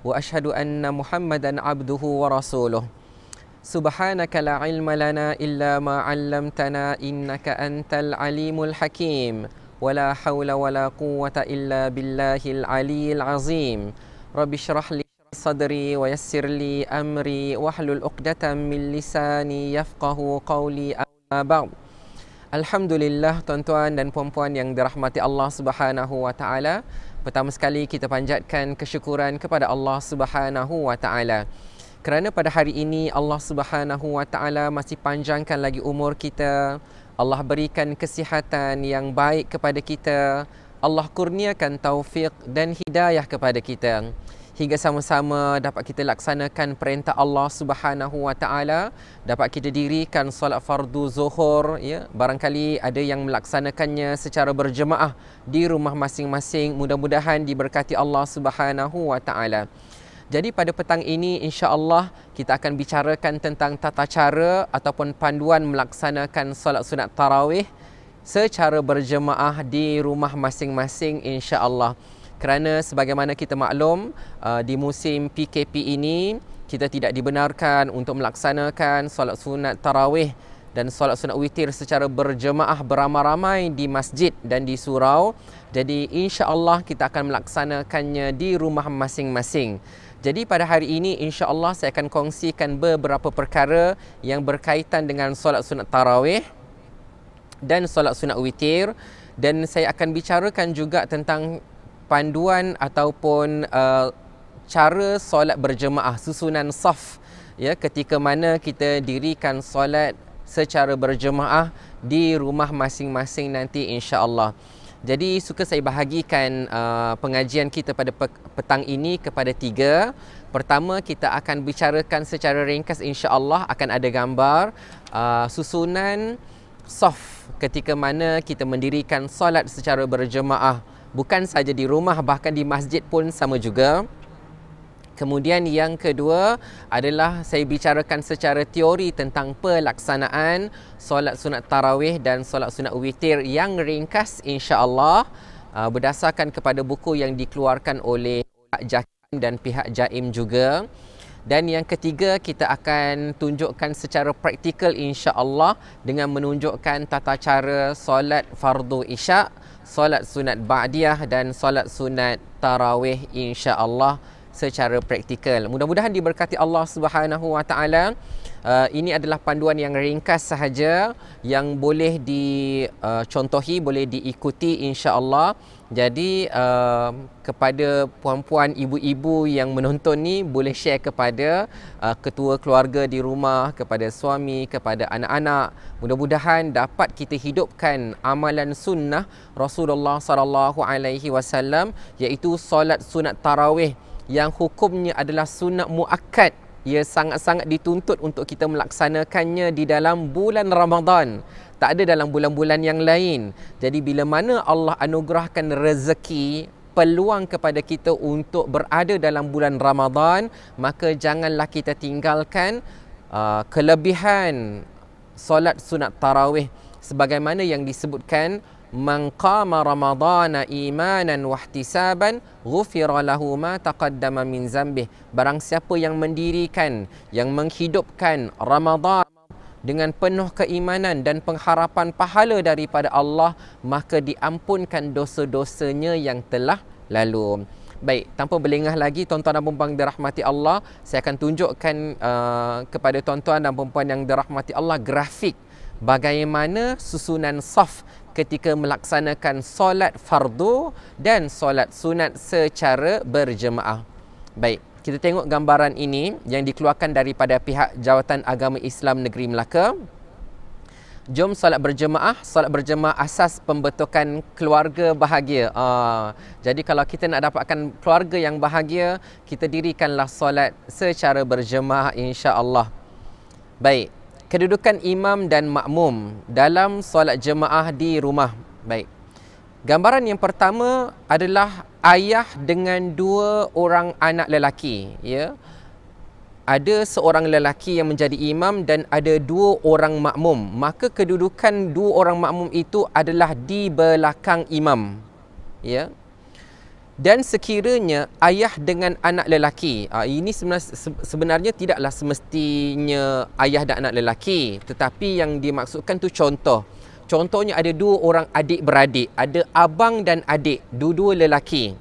wa ashhadu anna Muhammadan abduhu wa rasuluh. Subhanaka la ilma lana illa ma 'allamtana innaka antal alimul hakim. ولا حول ولا قوة إلا بالله العلي العظيم رب اشرح لي صدري ويسر لي أمري واحلل عقدة من لساني يفقه قولي أما بعد الحمد لله tuan-tuan dan puan-puan yang dirahmati Allah Subhanahu wa taala Pertama sekali kita panjatkan kesyukuran kepada Allah Subhanahu Wa Taala. Kerana pada hari ini Allah Subhanahu Wa Taala masih panjangkan lagi umur kita. Allah berikan kesihatan yang baik kepada kita. Allah kurniakan taufik dan hidayah kepada kita hingga sama-sama dapat kita laksanakan perintah Allah Subhanahu wa taala dapat kita dirikan solat fardu zuhur ya barangkali ada yang melaksanakannya secara berjemaah di rumah masing-masing mudah-mudahan diberkati Allah Subhanahu wa taala jadi pada petang ini insya-Allah kita akan bicarakan tentang tata cara ataupun panduan melaksanakan solat sunat tarawih secara berjemaah di rumah masing-masing insya-Allah kerana sebagaimana kita maklum uh, di musim PKP ini kita tidak dibenarkan untuk melaksanakan solat sunat tarawih dan solat sunat witir secara berjemaah beramai-ramai di masjid dan di surau. Jadi insya-Allah kita akan melaksanakannya di rumah masing-masing. Jadi pada hari ini insya-Allah saya akan kongsikan beberapa perkara yang berkaitan dengan solat sunat tarawih dan solat sunat witir dan saya akan bicarakan juga tentang panduan ataupun uh, cara solat berjemaah susunan saf ya ketika mana kita dirikan solat secara berjemaah di rumah masing-masing nanti insya-Allah. Jadi suka saya bahagikan uh, pengajian kita pada pe- petang ini kepada tiga. Pertama kita akan bicarakan secara ringkas insya-Allah akan ada gambar uh, susunan saf ketika mana kita mendirikan solat secara berjemaah bukan saja di rumah bahkan di masjid pun sama juga Kemudian yang kedua adalah saya bicarakan secara teori tentang pelaksanaan solat sunat tarawih dan solat sunat witir yang ringkas insya-Allah uh, berdasarkan kepada buku yang dikeluarkan oleh pihak Jaim dan pihak Jaim juga. Dan yang ketiga kita akan tunjukkan secara praktikal insya-Allah dengan menunjukkan tata cara solat fardu isyak solat sunat ba'diyah dan solat sunat tarawih insya-Allah secara praktikal. Mudah-mudahan diberkati Allah Subhanahu wa taala uh, ini adalah panduan yang ringkas sahaja yang boleh dicontohi, uh, boleh diikuti insya-Allah. Jadi uh, kepada puan-puan ibu-ibu yang menonton ni boleh share kepada uh, ketua keluarga di rumah, kepada suami, kepada anak-anak. Mudah-mudahan dapat kita hidupkan amalan sunnah Rasulullah sallallahu alaihi wasallam iaitu solat sunat tarawih yang hukumnya adalah sunat muakad ia sangat-sangat dituntut untuk kita melaksanakannya di dalam bulan Ramadan tak ada dalam bulan-bulan yang lain jadi bila mana Allah anugerahkan rezeki peluang kepada kita untuk berada dalam bulan Ramadan maka janganlah kita tinggalkan uh, kelebihan solat sunat tarawih sebagaimana yang disebutkan man qama ramadana imanan wahtisaban ghufira lahu ma taqaddama min zambih barang siapa yang mendirikan yang menghidupkan ramadan dengan penuh keimanan dan pengharapan pahala daripada Allah maka diampunkan dosa-dosanya yang telah lalu Baik, tanpa berlengah lagi tuan-tuan dan puan-puan dirahmati Allah, saya akan tunjukkan uh, kepada tuan-tuan dan puan-puan yang dirahmati Allah grafik bagaimana susunan saf ketika melaksanakan solat fardu dan solat sunat secara berjemaah. Baik, kita tengok gambaran ini yang dikeluarkan daripada pihak Jawatan Agama Islam Negeri Melaka. Jom solat berjemaah, solat berjemaah asas pembentukan keluarga bahagia. Uh, jadi kalau kita nak dapatkan keluarga yang bahagia, kita dirikanlah solat secara berjemaah insya-Allah. Baik, kedudukan imam dan makmum dalam solat jemaah di rumah. Baik. Gambaran yang pertama adalah ayah dengan dua orang anak lelaki, ya. Ada seorang lelaki yang menjadi imam dan ada dua orang makmum. Maka kedudukan dua orang makmum itu adalah di belakang imam. Ya dan sekiranya ayah dengan anak lelaki uh, ini sebenarnya, sebenarnya tidaklah semestinya ayah dan anak lelaki tetapi yang dimaksudkan tu contoh contohnya ada dua orang adik beradik ada abang dan adik dua-dua lelaki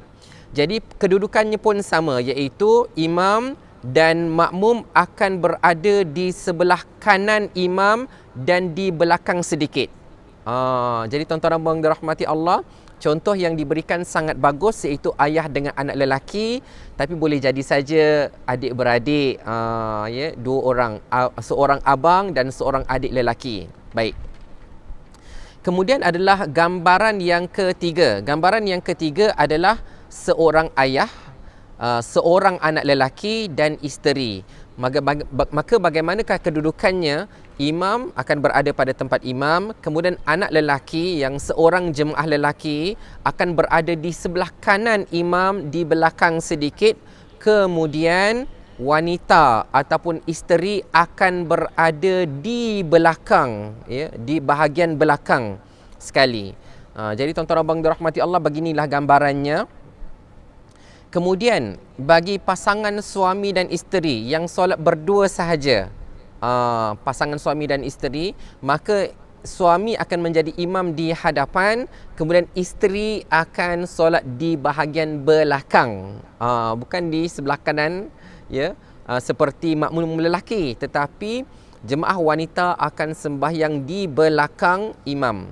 jadi kedudukannya pun sama iaitu imam dan makmum akan berada di sebelah kanan imam dan di belakang sedikit uh, jadi tuan-tuan dan puan-puan dirahmati Allah Contoh yang diberikan sangat bagus iaitu ayah dengan anak lelaki tapi boleh jadi saja adik-beradik uh, ah, yeah, dua orang uh, seorang abang dan seorang adik lelaki. Baik. Kemudian adalah gambaran yang ketiga. Gambaran yang ketiga adalah seorang ayah, uh, seorang anak lelaki dan isteri. maka bagaimanakah kedudukannya imam akan berada pada tempat imam kemudian anak lelaki yang seorang jemaah lelaki akan berada di sebelah kanan imam di belakang sedikit kemudian wanita ataupun isteri akan berada di belakang ya di bahagian belakang sekali ha, jadi tuan-tuan abang dirahmati Allah beginilah gambarannya kemudian bagi pasangan suami dan isteri yang solat berdua sahaja uh, pasangan suami dan isteri maka suami akan menjadi imam di hadapan kemudian isteri akan solat di bahagian belakang uh, bukan di sebelah kanan ya yeah, uh, seperti makmum lelaki tetapi jemaah wanita akan sembahyang di belakang imam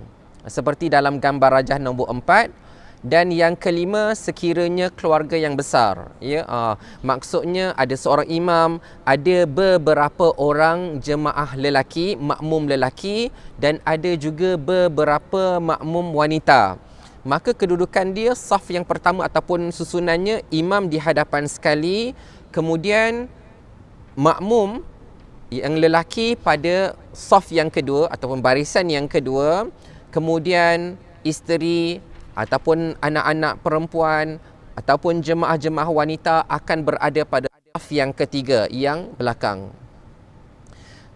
seperti dalam gambar rajah nombor 4 dan yang kelima sekiranya keluarga yang besar ya uh, maksudnya ada seorang imam ada beberapa orang jemaah lelaki makmum lelaki dan ada juga beberapa makmum wanita maka kedudukan dia saf yang pertama ataupun susunannya imam di hadapan sekali kemudian makmum yang lelaki pada saf yang kedua ataupun barisan yang kedua kemudian isteri ataupun anak-anak perempuan ataupun jemaah-jemaah wanita akan berada pada saf yang ketiga yang belakang.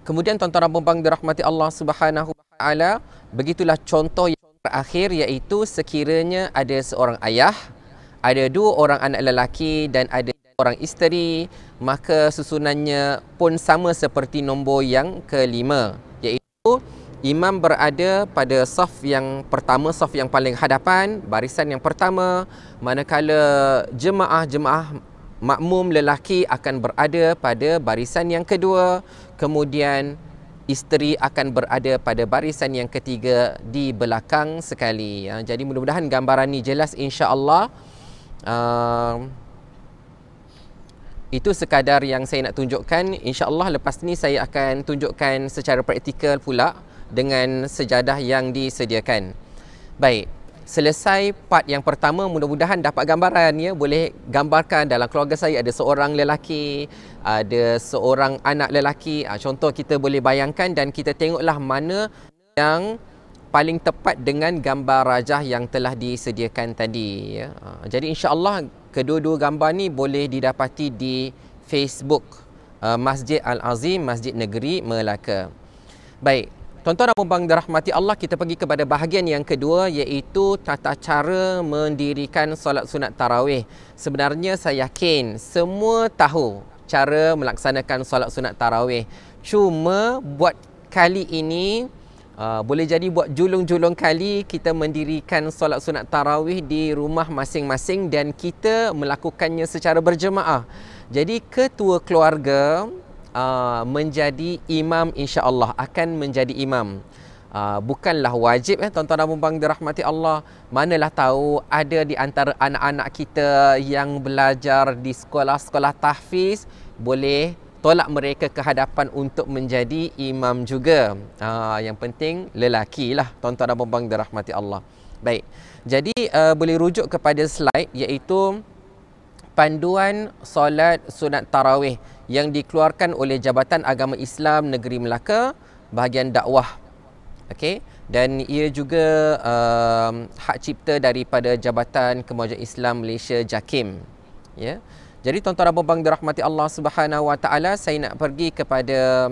Kemudian tuan-tuan dan puan dirahmati Allah Subhanahu wa taala, begitulah contoh yang terakhir iaitu sekiranya ada seorang ayah, ada dua orang anak lelaki dan ada orang isteri, maka susunannya pun sama seperti nombor yang kelima iaitu imam berada pada saf yang pertama saf yang paling hadapan barisan yang pertama manakala jemaah-jemaah makmum lelaki akan berada pada barisan yang kedua kemudian isteri akan berada pada barisan yang ketiga di belakang sekali ya, jadi mudah-mudahan gambaran ni jelas insya-Allah ehm, itu sekadar yang saya nak tunjukkan insya-Allah lepas ni saya akan tunjukkan secara praktikal pula dengan sejadah yang disediakan. Baik, selesai part yang pertama mudah-mudahan dapat gambaran ya boleh gambarkan dalam keluarga saya ada seorang lelaki ada seorang anak lelaki ah, contoh kita boleh bayangkan dan kita tengoklah mana yang paling tepat dengan gambar rajah yang telah disediakan tadi ya ah, jadi insyaallah kedua-dua gambar ni boleh didapati di Facebook ah, Masjid Al Azim Masjid Negeri Melaka baik Tuan-tuan dan puan-puan dirahmati Allah, kita pergi kepada bahagian yang kedua iaitu tata cara mendirikan solat sunat tarawih. Sebenarnya saya yakin semua tahu cara melaksanakan solat sunat tarawih. Cuma buat kali ini Uh, boleh jadi buat julung-julung kali kita mendirikan solat sunat tarawih di rumah masing-masing dan kita melakukannya secara berjemaah. Jadi ketua keluarga uh, menjadi imam insya-Allah akan menjadi imam. Uh, bukanlah wajib eh tuan-tuan dan puan-puan dirahmati Allah. Manalah tahu ada di antara anak-anak kita yang belajar di sekolah-sekolah tahfiz boleh tolak mereka ke hadapan untuk menjadi imam juga. Uh, yang penting lelaki lah tuan-tuan dan puan-puan dirahmati Allah. Baik. Jadi uh, boleh rujuk kepada slide iaitu panduan solat sunat tarawih yang dikeluarkan oleh Jabatan Agama Islam Negeri Melaka bahagian dakwah okey dan ia juga um, hak cipta daripada Jabatan Kemajuan Islam Malaysia JAKIM ya yeah. jadi tuan-tuan dan puan-puan dirahmati Allah Subhanahu Wa Taala saya nak pergi kepada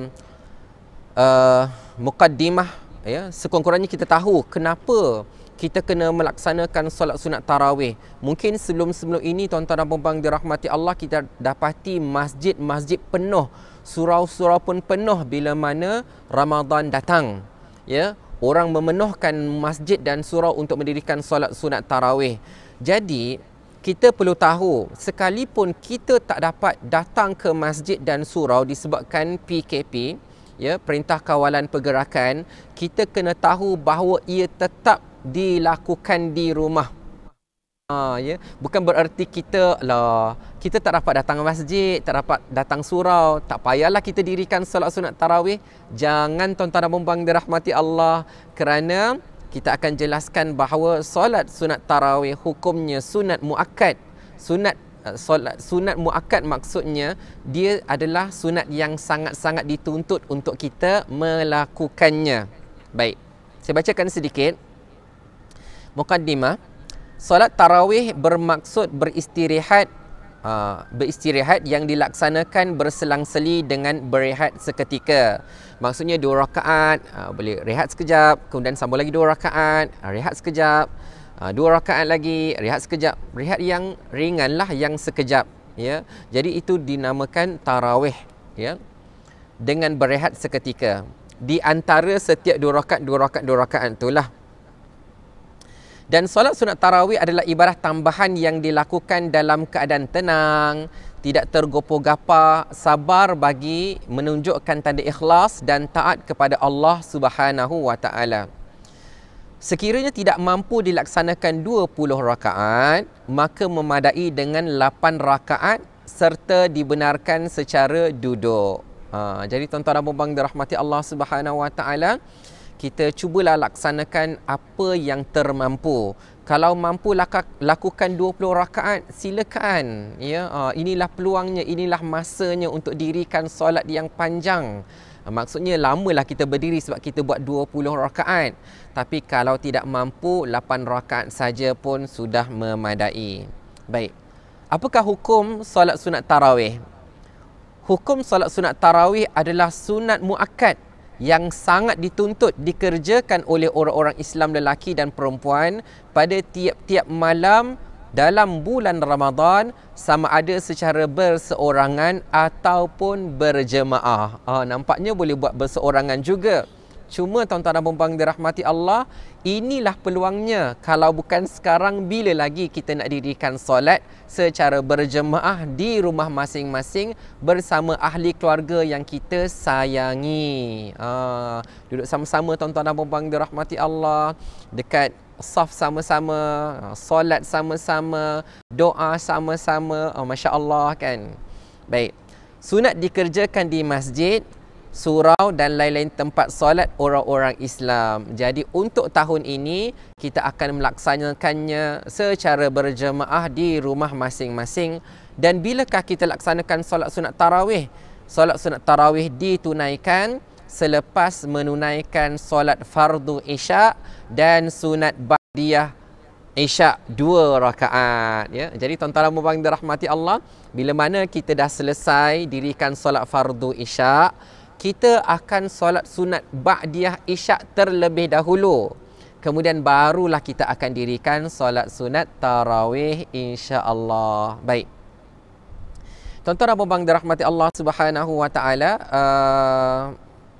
uh, mukaddimah ya yeah. sekurang-kurangnya kita tahu kenapa kita kena melaksanakan solat sunat tarawih. Mungkin sebelum-sebelum ini tuan-tuan dan puan-puan dirahmati Allah kita dapati masjid-masjid penuh, surau-surau pun penuh bila mana Ramadan datang. Ya, orang memenuhkan masjid dan surau untuk mendirikan solat sunat tarawih. Jadi, kita perlu tahu sekalipun kita tak dapat datang ke masjid dan surau disebabkan PKP ya perintah kawalan pergerakan kita kena tahu bahawa ia tetap dilakukan di rumah. Ha, ya. Bukan bererti kita lah kita tak dapat datang masjid, tak dapat datang surau, tak payahlah kita dirikan solat sunat tarawih. Jangan tuan-tuan dan dirahmati Allah kerana kita akan jelaskan bahawa solat sunat tarawih hukumnya sunat muakkad. Sunat eh, solat sunat muakkad maksudnya dia adalah sunat yang sangat-sangat dituntut untuk kita melakukannya. Baik. Saya bacakan sedikit. Mukaddimah Solat Tarawih bermaksud beristirahat uh, Beristirahat yang dilaksanakan berselang-seli dengan berehat seketika Maksudnya dua rakaat uh, Boleh rehat sekejap Kemudian sambung lagi dua rakaat uh, Rehat sekejap uh, Dua rakaat lagi Rehat sekejap Rehat yang ringan lah yang sekejap ya. Jadi itu dinamakan Tarawih ya. Dengan berehat seketika Di antara setiap dua rakaat, dua rakaat, dua rakaat itulah dan solat sunat tarawih adalah ibadah tambahan yang dilakukan dalam keadaan tenang, tidak tergopo-gapa, sabar bagi menunjukkan tanda ikhlas dan taat kepada Allah Subhanahu wa taala. Sekiranya tidak mampu dilaksanakan 20 rakaat, maka memadai dengan 8 rakaat serta dibenarkan secara duduk. Ha, jadi tuan-tuan dan puan-puan dirahmati Allah Subhanahu wa taala, kita cubalah laksanakan apa yang termampu kalau mampu laka, lakukan 20 rakaat silakan ya uh, inilah peluangnya inilah masanya untuk dirikan solat yang panjang uh, maksudnya lamalah kita berdiri sebab kita buat 20 rakaat tapi kalau tidak mampu 8 rakaat saja pun sudah memadai baik apakah hukum solat sunat tarawih hukum solat sunat tarawih adalah sunat muakkad yang sangat dituntut dikerjakan oleh orang-orang Islam lelaki dan perempuan pada tiap-tiap malam dalam bulan Ramadhan sama ada secara berseorangan ataupun berjemaah. Ah nampaknya boleh buat berseorangan juga. Cuma tuan-tuan dan puan dirahmati Allah, inilah peluangnya kalau bukan sekarang bila lagi kita nak dirikan solat secara berjemaah di rumah masing-masing bersama ahli keluarga yang kita sayangi. Aa, ha, duduk sama-sama tuan-tuan dan puan dirahmati Allah dekat saf sama-sama, solat sama-sama, doa sama-sama. Oh, Masya Allah kan. Baik. Sunat dikerjakan di masjid surau dan lain-lain tempat solat orang-orang Islam. Jadi untuk tahun ini kita akan melaksanakannya secara berjemaah di rumah masing-masing dan bilakah kita laksanakan solat sunat tarawih? Solat sunat tarawih ditunaikan selepas menunaikan solat fardu isyak dan sunat badiah Isyak dua rakaat ya. Jadi tuan-tuan dan dirahmati Allah, bila mana kita dah selesai dirikan solat fardu Isyak, kita akan solat sunat ba'diyah isyak terlebih dahulu. Kemudian barulah kita akan dirikan solat sunat tarawih insya-Allah. Baik. Tuan-tuan bang puan-puan dirahmati Allah Subhanahu wa taala, uh,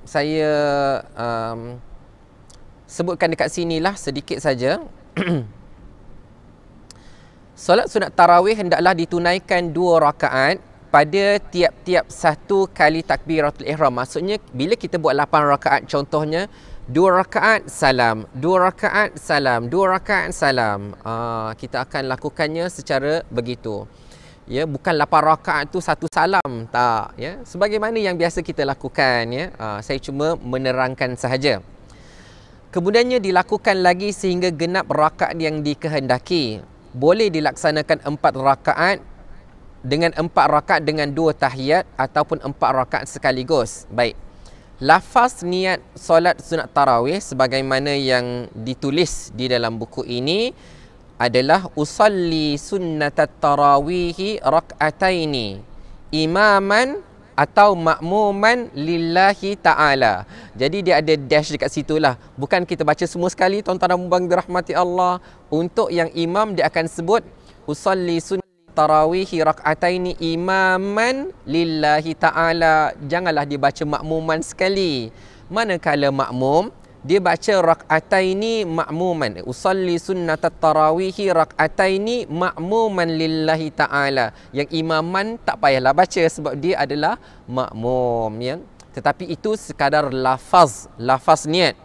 saya um, sebutkan dekat sinilah sedikit saja. solat sunat tarawih hendaklah ditunaikan dua rakaat pada tiap-tiap satu kali takbiratul ihram maksudnya bila kita buat lapan rakaat contohnya dua rakaat salam dua rakaat salam dua rakaat salam uh, kita akan lakukannya secara begitu ya bukan lapan rakaat tu satu salam tak ya sebagaimana yang biasa kita lakukan ya uh, saya cuma menerangkan sahaja kemudiannya dilakukan lagi sehingga genap rakaat yang dikehendaki boleh dilaksanakan empat rakaat dengan empat rakaat dengan dua tahiyat ataupun empat rakaat sekaligus. Baik. Lafaz niat solat sunat tarawih sebagaimana yang ditulis di dalam buku ini adalah usalli sunnat tarawihi rak'ataini imaman atau makmuman lillahi ta'ala. Jadi dia ada dash dekat situ lah. Bukan kita baca semua sekali tuan-tuan dan puan-puan Allah. Untuk yang imam dia akan sebut usalli sunnat tarawih rak'ataini imaman lillahi ta'ala janganlah dibaca makmuman sekali manakala makmum dia baca rak'ataini makmuman usalli sunnat tarawih rak'ataini makmuman lillahi ta'ala yang imaman tak payahlah baca sebab dia adalah makmum ya tetapi itu sekadar lafaz lafaz niat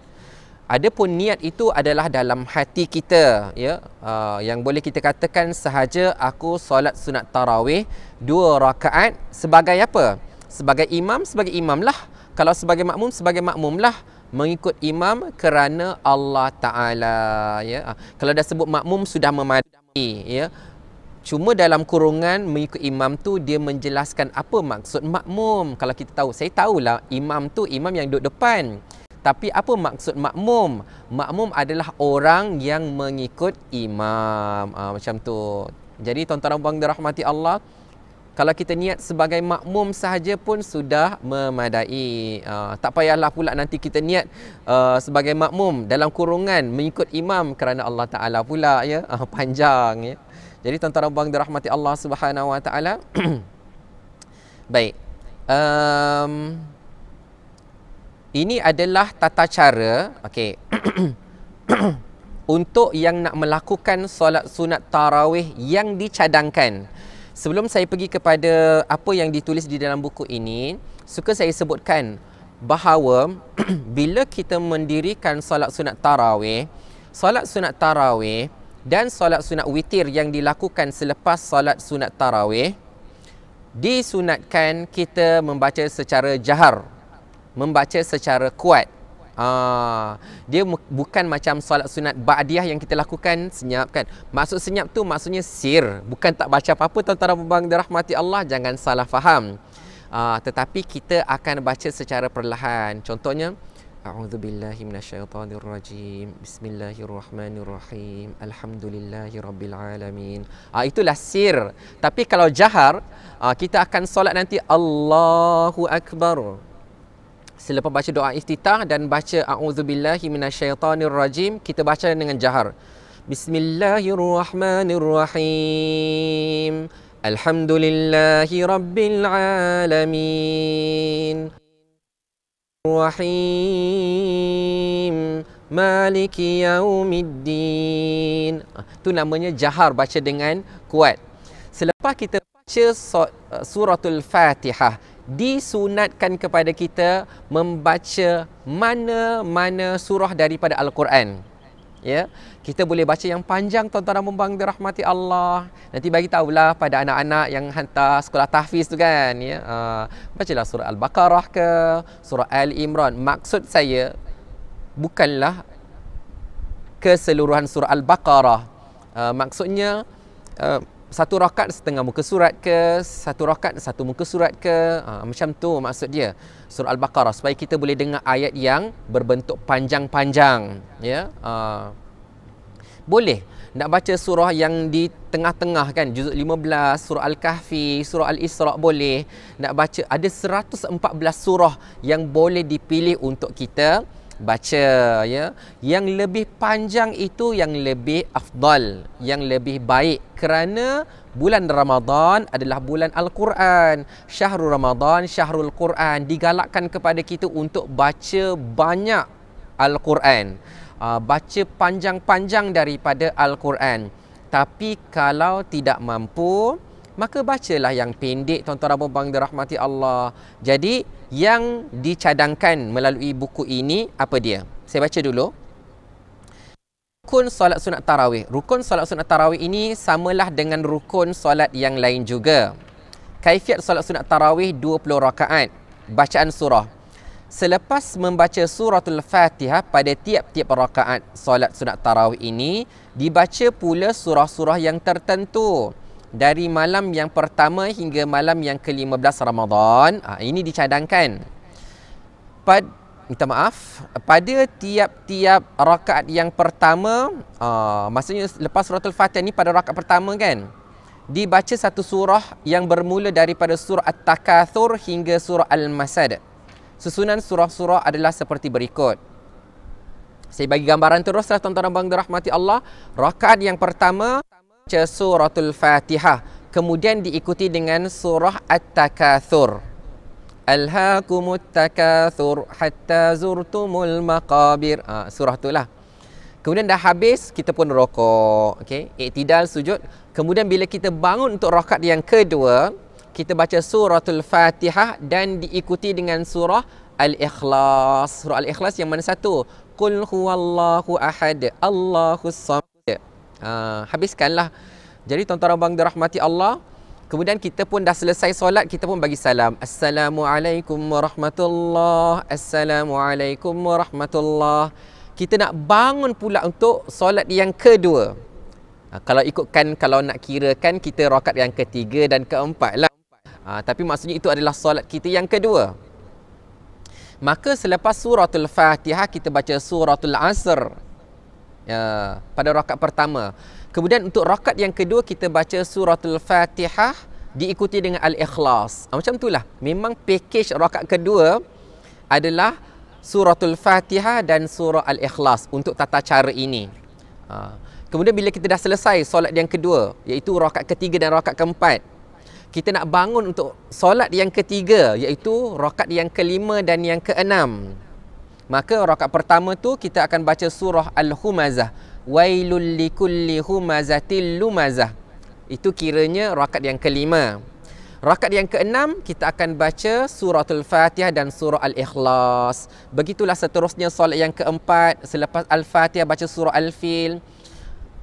Adapun niat itu adalah dalam hati kita ya uh, yang boleh kita katakan sahaja aku solat sunat tarawih dua rakaat sebagai apa? Sebagai imam sebagai imam lah. Kalau sebagai makmum sebagai makmum lah mengikut imam kerana Allah Taala ya. Uh, kalau dah sebut makmum sudah memadai ya. Cuma dalam kurungan mengikut imam tu dia menjelaskan apa maksud makmum. Kalau kita tahu, saya tahulah imam tu imam yang duduk depan. Tapi apa maksud makmum? Makmum adalah orang yang mengikut imam. Ha, macam tu. Jadi tuan-tuan dan puan dirahmati Allah, kalau kita niat sebagai makmum sahaja pun sudah memadai. Uh, tak payahlah pula nanti kita niat uh, sebagai makmum dalam kurungan mengikut imam kerana Allah Taala pula ya uh, panjang ya. Jadi tuan-tuan dan puan dirahmati Allah Subhanahu Wa Taala. Baik. Um, ini adalah tata cara okay, untuk yang nak melakukan solat sunat tarawih yang dicadangkan. Sebelum saya pergi kepada apa yang ditulis di dalam buku ini, suka saya sebutkan bahawa bila kita mendirikan solat sunat tarawih, solat sunat tarawih dan solat sunat witir yang dilakukan selepas solat sunat tarawih disunatkan kita membaca secara jahar membaca secara kuat. Ah, dia bukan macam solat sunat ba'diyah yang kita lakukan senyap kan. Maksud senyap tu maksudnya sir, bukan tak baca apa-apa tuan-tuan dan puan dirahmati Allah, jangan salah faham. Ah, tetapi kita akan baca secara perlahan. Contohnya A'udzu billahi Bismillahirrahmanirrahim. Alhamdulillahirabbil alamin. Ah itulah sir. Tapi kalau jahar, ah, kita akan solat nanti Allahu akbar selepas baca doa istitah dan baca a'udzubillahi minasyaitonirrajim kita baca dengan jahar bismillahirrahmanirrahim alhamdulillahi rabbil alamin rahim maliki yaumiddin ah, tu namanya jahar baca dengan kuat selepas kita baca suratul fatihah disunatkan kepada kita membaca mana-mana surah daripada al-Quran. Ya. Kita boleh baca yang panjang tuan-tuan dan puan dirahmati Allah. Nanti bagi tahulah pada anak-anak yang hantar sekolah tahfiz tu kan ya. Uh, bacalah surah al-Baqarah ke, surah al-Imran. Maksud saya bukanlah keseluruhan surah al-Baqarah. Uh, maksudnya uh, satu rakaat setengah muka surat ke satu rakaat satu muka surat ke ha, macam tu maksud dia surah al-baqarah supaya kita boleh dengar ayat yang berbentuk panjang-panjang ya ha, boleh nak baca surah yang di tengah-tengah kan juzuk 15 surah al-kahfi surah al-isra boleh nak baca ada 114 surah yang boleh dipilih untuk kita baca ya yang lebih panjang itu yang lebih afdal yang lebih baik kerana bulan Ramadan adalah bulan Al-Quran Syahrul Ramadan Syahrul Quran digalakkan kepada kita untuk baca banyak Al-Quran ah, baca panjang-panjang daripada Al-Quran tapi kalau tidak mampu maka bacalah yang pendek tuan-tuan dan puan-puan dirahmati Allah jadi yang dicadangkan melalui buku ini apa dia? Saya baca dulu. Rukun solat sunat tarawih. Rukun solat sunat tarawih ini samalah dengan rukun solat yang lain juga. Kaifiat solat sunat tarawih 20 rakaat. Bacaan surah. Selepas membaca suratul Fatihah pada tiap-tiap rakaat solat sunat tarawih ini, dibaca pula surah-surah yang tertentu dari malam yang pertama hingga malam yang ke-15 Ramadhan, Ha, ah, ini dicadangkan. Pad, minta maaf. Pada tiap-tiap rakaat yang pertama, ha, maksudnya lepas suratul fatih ni pada rakaat pertama kan, dibaca satu surah yang bermula daripada surah At-Takathur hingga surah Al-Masad. Susunan surah-surah adalah seperti berikut. Saya bagi gambaran teruslah tuan-tuan dan bang dirahmati Allah. Rakaat yang pertama baca suratul Fatihah kemudian diikuti dengan surah At-Takatsur. Alhaakumut takathur hatta zurtumul maqabir. Ha, surah lah. Kemudian dah habis kita pun rokok. Okay, iktidal sujud. Kemudian bila kita bangun untuk rakaat yang kedua, kita baca suratul Fatihah dan diikuti dengan surah Al-Ikhlas. Surah Al-Ikhlas yang mana satu? Qul Allahu ahad, Allahu samad ha, habiskanlah jadi tuan-tuan abang dirahmati Allah Kemudian kita pun dah selesai solat kita pun bagi salam. Assalamualaikum warahmatullahi. Assalamualaikum warahmatullahi. Kita nak bangun pula untuk solat yang kedua. Ha, kalau ikutkan kalau nak kirakan kita rakaat yang ketiga dan keempat lah. Ha, tapi maksudnya itu adalah solat kita yang kedua. Maka selepas suratul Fatihah kita baca suratul Asr. Ya, pada rakaat pertama. Kemudian untuk rakaat yang kedua kita baca surah Al-Fatihah diikuti dengan Al-Ikhlas. Ha, macam itulah. Memang package rakaat kedua adalah surah Al-Fatihah dan surah Al-Ikhlas untuk tata cara ini. Ha. Kemudian bila kita dah selesai solat yang kedua iaitu rakaat ketiga dan rakaat keempat kita nak bangun untuk solat yang ketiga iaitu rakaat yang kelima dan yang keenam. Maka rakaat pertama tu kita akan baca surah Al-Humazah. Wailul likulli humazatil lumazah. Itu kiranya rakaat yang kelima. Rakaat yang keenam kita akan baca suratul Fatihah dan surah Al-Ikhlas. Begitulah seterusnya solat yang keempat selepas Al-Fatihah baca surah Al-Fil.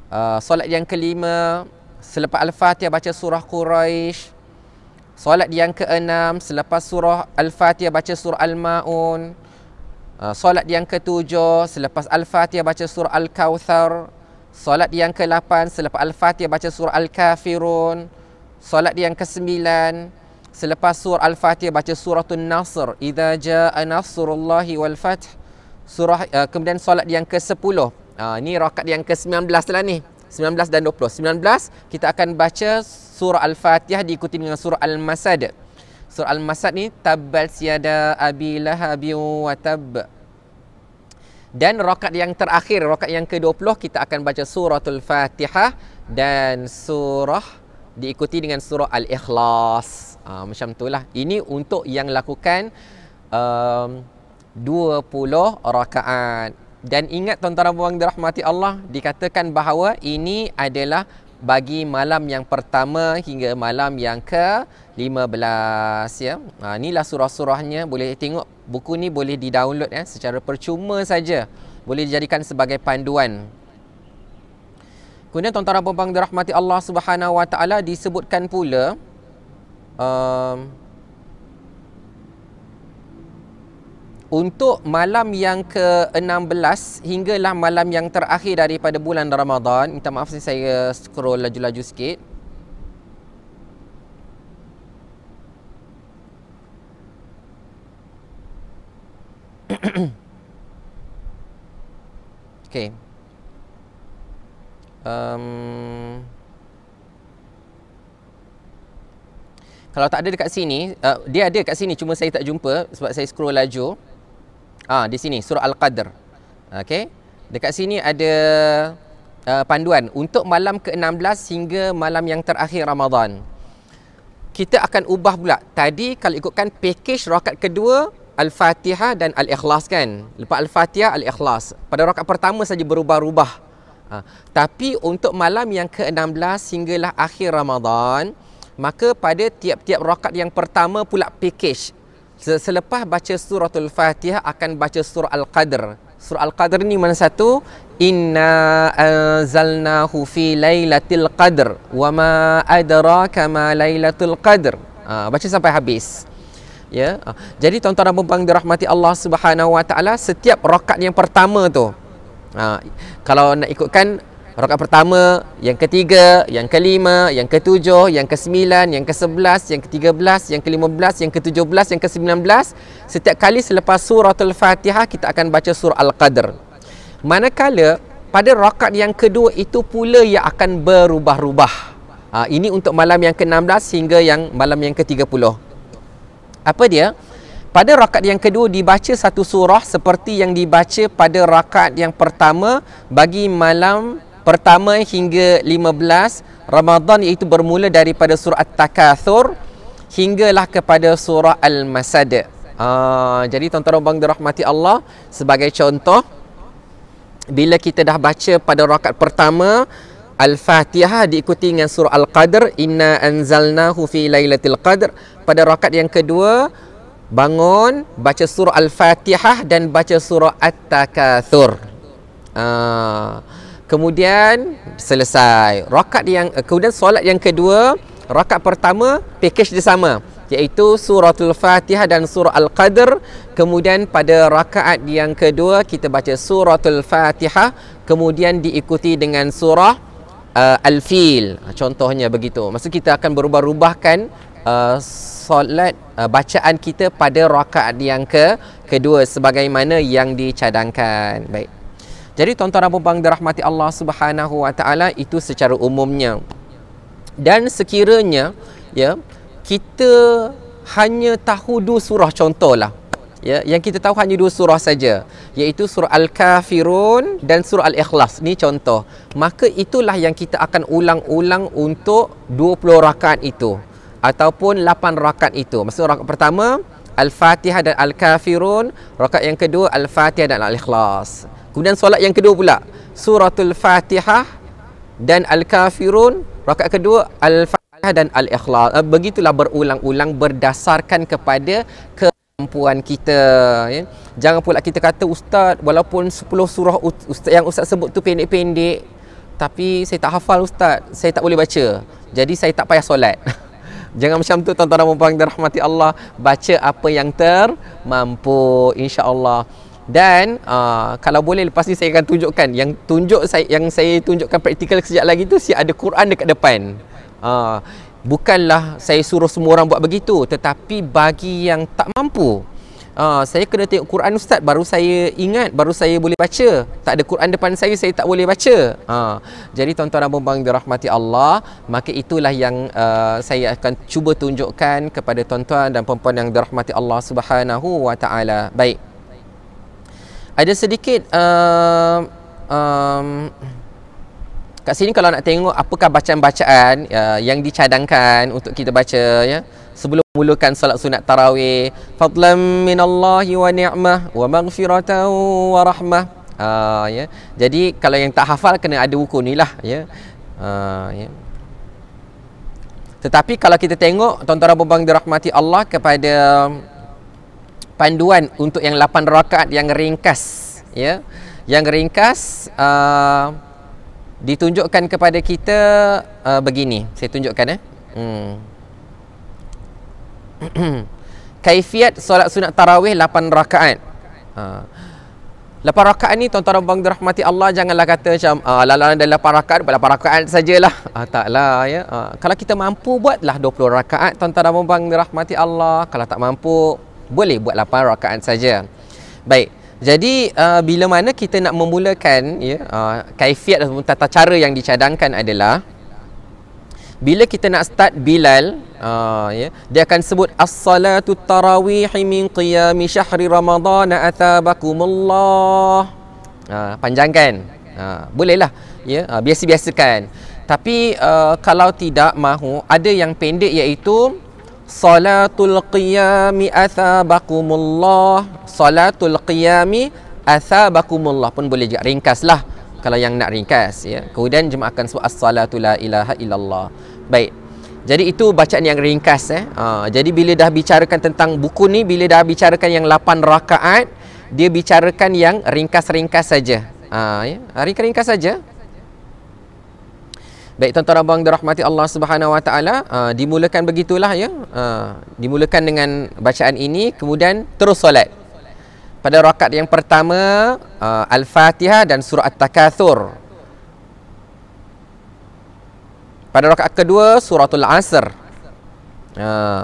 Uh, solat yang kelima selepas Al-Fatihah baca surah Quraisy. Solat yang keenam selepas surah Al-Fatihah baca surah Al-Maun. Uh, solat yang ketujuh selepas Al-Fatihah baca surah Al-Kawthar. Solat yang kelapan selepas Al-Fatihah baca surah Al-Kafirun. Solat yang kesembilan selepas surah Al-Fatihah baca surah Al-Nasr. Iza ja'a nasrullahi wal fath. Surah uh, kemudian solat yang ke-10. Uh, ni rakaat yang ke-19 lah ni. 19 dan 20. 19 kita akan baca surah Al-Fatihah diikuti dengan surah Al-Masad. Surah Al-Masad ni tabbal siyada abi lahabi wa tab. Dan rakaat yang terakhir, rakaat yang ke-20 kita akan baca surah al Fatihah dan surah diikuti dengan surah Al-Ikhlas. Ha, macam itulah. Ini untuk yang lakukan um, 20 rakaat. Dan ingat tuan-tuan dan puan-puan dirahmati Allah, dikatakan bahawa ini adalah bagi malam yang pertama hingga malam yang ke-15 ya. Ha inilah surah-surahnya boleh tengok buku ni boleh di-download ya secara percuma saja. Boleh dijadikan sebagai panduan. Kemudian tuan-tuan dan dirahmati Allah Subhanahu Wa Taala disebutkan pula uh, untuk malam yang ke-16 hinggalah malam yang terakhir daripada bulan Ramadan. Minta maaf saya scroll laju-laju sikit. okay. Um, kalau tak ada dekat sini, uh, dia ada dekat sini cuma saya tak jumpa sebab saya scroll laju. Ah di sini surah Al-Qadr. okay? Dekat sini ada uh, panduan untuk malam ke-16 hingga malam yang terakhir Ramadan. Kita akan ubah pula. Tadi kalau ikutkan package rakaat kedua Al-Fatihah dan Al-Ikhlas kan. Lepas Al-Fatihah Al-Ikhlas. Pada rakaat pertama saja berubah-ubah. Ha. Tapi untuk malam yang ke-16 hinggalah akhir Ramadan, maka pada tiap-tiap rakaat yang pertama pula package selepas baca surah Al-Fatihah akan baca surah Al-Qadr. Surah Al-Qadr ni mana satu? Inna anzalnahu fi lailatul qadr wa ma adraka ma lailatul qadr. Ha, baca sampai habis. Ya. Ha. Jadi tuan-tuan dan puan-puan dirahmati Allah Subhanahu wa taala, setiap rakaat yang pertama tu. Ha, kalau nak ikutkan Rakaat pertama, yang ketiga, yang kelima, yang ketujuh, yang kesembilan, yang kesebelas, yang ketiga belas, yang kelima belas, yang ketujuh belas, yang kesembilan belas. Setiap kali selepas surah Al-Fatihah, kita akan baca surah Al-Qadr. Manakala, pada rakaat yang kedua itu pula ia akan berubah-rubah. Ha, ini untuk malam yang ke-16 hingga yang malam yang ke-30. Apa dia? Pada rakaat yang kedua dibaca satu surah seperti yang dibaca pada rakaat yang pertama bagi malam pertama hingga 15 Ramadhan iaitu bermula daripada surah At-Takathur hinggalah kepada surah Al-Masad. Ah jadi tuan-tuan bang dirahmati Allah sebagai contoh bila kita dah baca pada rakaat pertama Al-Fatihah diikuti dengan surah Al-Qadr inna anzalnahu fi lailatul qadr pada rakaat yang kedua bangun baca surah Al-Fatihah dan baca surah At-Takathur. Ah Kemudian selesai rakaat yang kemudian solat yang kedua, rakaat pertama package dia sama iaitu al Fatihah dan surah Al-Qadr. Kemudian pada rakaat yang kedua kita baca surah al Fatihah kemudian diikuti dengan surah uh, Al-Fil. Ha, contohnya begitu. Masa kita akan berubah-ubahkan uh, solat uh, bacaan kita pada rakaat yang ke kedua sebagaimana yang dicadangkan. Baik. Jadi tuan-tuan dan puan dirahmati Allah Subhanahu Wa Taala itu secara umumnya. Dan sekiranya ya kita hanya tahu dua surah contohlah. Ya, yang kita tahu hanya dua surah saja iaitu surah al-kafirun dan surah al-ikhlas ni contoh maka itulah yang kita akan ulang-ulang untuk 20 rakaat itu ataupun 8 rakaat itu maksud rakaat pertama al-fatihah dan al-kafirun rakaat yang kedua al-fatihah dan al-ikhlas Kemudian solat yang kedua pula Suratul Fatihah dan Al-Kafirun Rakat kedua Al-Fatihah dan Al-Ikhlas eh, Begitulah berulang-ulang berdasarkan kepada kemampuan kita ya. Jangan pula kita kata Ustaz walaupun 10 surah Ustaz yang Ustaz sebut tu pendek-pendek Tapi saya tak hafal Ustaz, saya tak boleh baca Jadi saya tak payah solat Jangan macam tu tuan-tuan dan puan-puan dirahmati Allah Baca apa yang termampu InsyaAllah Allah dan uh, kalau boleh lepas ni saya akan tunjukkan yang tunjuk saya yang saya tunjukkan praktikal sejak lagi tu si ada Quran dekat depan uh, bukanlah saya suruh semua orang buat begitu tetapi bagi yang tak mampu uh, saya kena tengok Quran ustaz baru saya ingat baru saya boleh baca tak ada Quran depan saya saya tak boleh baca uh, jadi tuan-tuan abang bang dirahmati Allah maka itulah yang uh, saya akan cuba tunjukkan kepada tuan-tuan dan puan yang dirahmati Allah Subhanahu wa taala baik ada sedikit um, um, kat sini kalau nak tengok apakah bacaan-bacaan uh, yang dicadangkan untuk kita baca ya sebelum mulakan salat sunat tarawih fadlan minallahi wa ni'mah wa maghfiratan wa rahmah uh, ya jadi kalau yang tak hafal kena ada buku nilah ya uh, ya tetapi kalau kita tengok tuan-tuan dan dirahmati Allah kepada panduan untuk yang lapan rakaat yang ringkas ya yang ringkas uh, ditunjukkan kepada kita uh, begini saya tunjukkan eh hmm. kaifiat solat sunat tarawih lapan rakaat uh. Ha. 8 rakaat ni tuan-tuan dan puan-puan dirahmati Allah janganlah kata macam ah uh, lah, lah, lah, dalam lapan rakaat lapan rakaat sajalah uh, ah, taklah ya uh, kalau kita mampu buatlah 20 rakaat tuan-tuan dan puan-puan dirahmati Allah kalau tak mampu boleh buat 8 rakaat saja. Baik. Jadi uh, bila mana kita nak memulakan ya yeah, uh, kaifiat ataupun tata cara yang dicadangkan adalah bila kita nak start Bilal uh, ya yeah, dia akan sebut as-salatu tarawih min qiyam syahr ramadan athabakumullah. Uh, panjangkan. Uh, bolehlah ya yeah, uh, biasa-biasakan. Tapi uh, kalau tidak mahu ada yang pendek iaitu Salatul qiyami athabakumullah Salatul qiyami athabakumullah Pun boleh juga lah, Kalau yang nak ringkas ya. Kemudian jemaah akan sebut Assalatu la ilaha illallah Baik jadi itu bacaan yang ringkas eh. Ha, jadi bila dah bicarakan tentang buku ni Bila dah bicarakan yang 8 rakaat Dia bicarakan yang ringkas-ringkas saja ha, ya. Ha, ringkas-ringkas saja Baik tuan-tuan abang dirahmati Allah Subhanahu Wa Taala, uh, dimulakan begitulah ya. Uh, dimulakan dengan bacaan ini kemudian terus solat. Pada rakaat yang pertama uh, Al-Fatihah dan surah At-Takatsur. Pada rakaat kedua Suratul Asr. Uh,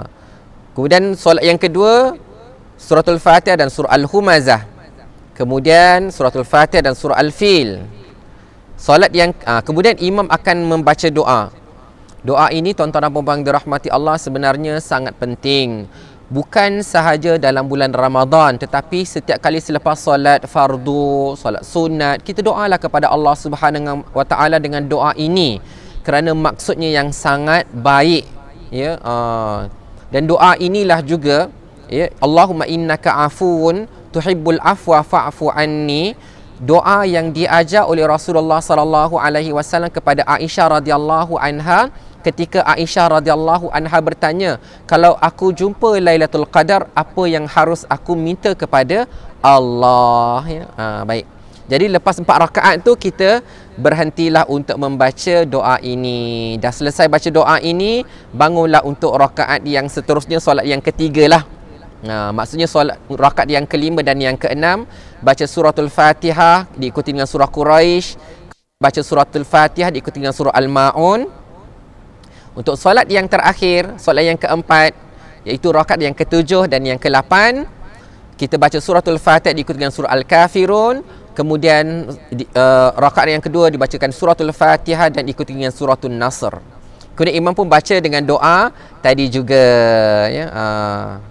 kemudian solat yang kedua Suratul Fatihah dan surah Al-Humazah. Kemudian Suratul Fatihah dan surah Al-Fil solat yang uh, kemudian imam akan membaca doa. Doa ini tuan-tuan dan puan-puan dirahmati Allah sebenarnya sangat penting. Bukan sahaja dalam bulan Ramadan tetapi setiap kali selepas solat fardu, solat sunat, kita doalah kepada Allah Subhanahu Wa Taala dengan doa ini kerana maksudnya yang sangat baik ya uh, dan doa inilah juga ya Allahumma innaka afuun tuhibbul afwa fa'fu anni doa yang diajar oleh Rasulullah sallallahu alaihi wasallam kepada Aisyah radhiyallahu anha ketika Aisyah radhiyallahu anha bertanya kalau aku jumpa Lailatul Qadar apa yang harus aku minta kepada Allah ya ha, baik jadi lepas empat rakaat tu kita berhentilah untuk membaca doa ini. Dah selesai baca doa ini, bangunlah untuk rakaat yang seterusnya solat yang ketiga lah. Nah, ha, maksudnya solat rakaat yang kelima dan yang keenam baca suratul Fatihah diikuti dengan surah Quraisy, baca suratul Fatihah diikuti dengan surah Al-Maun. Untuk solat yang terakhir, solat yang keempat, iaitu rakaat yang ketujuh dan yang kelapan, kita baca suratul Fatihah diikuti dengan surah Al-Kafirun, kemudian uh, rakaat yang kedua dibacakan suratul Fatihah dan diikuti dengan suratul Nasr. Kemudian imam pun baca dengan doa tadi juga ya. Uh,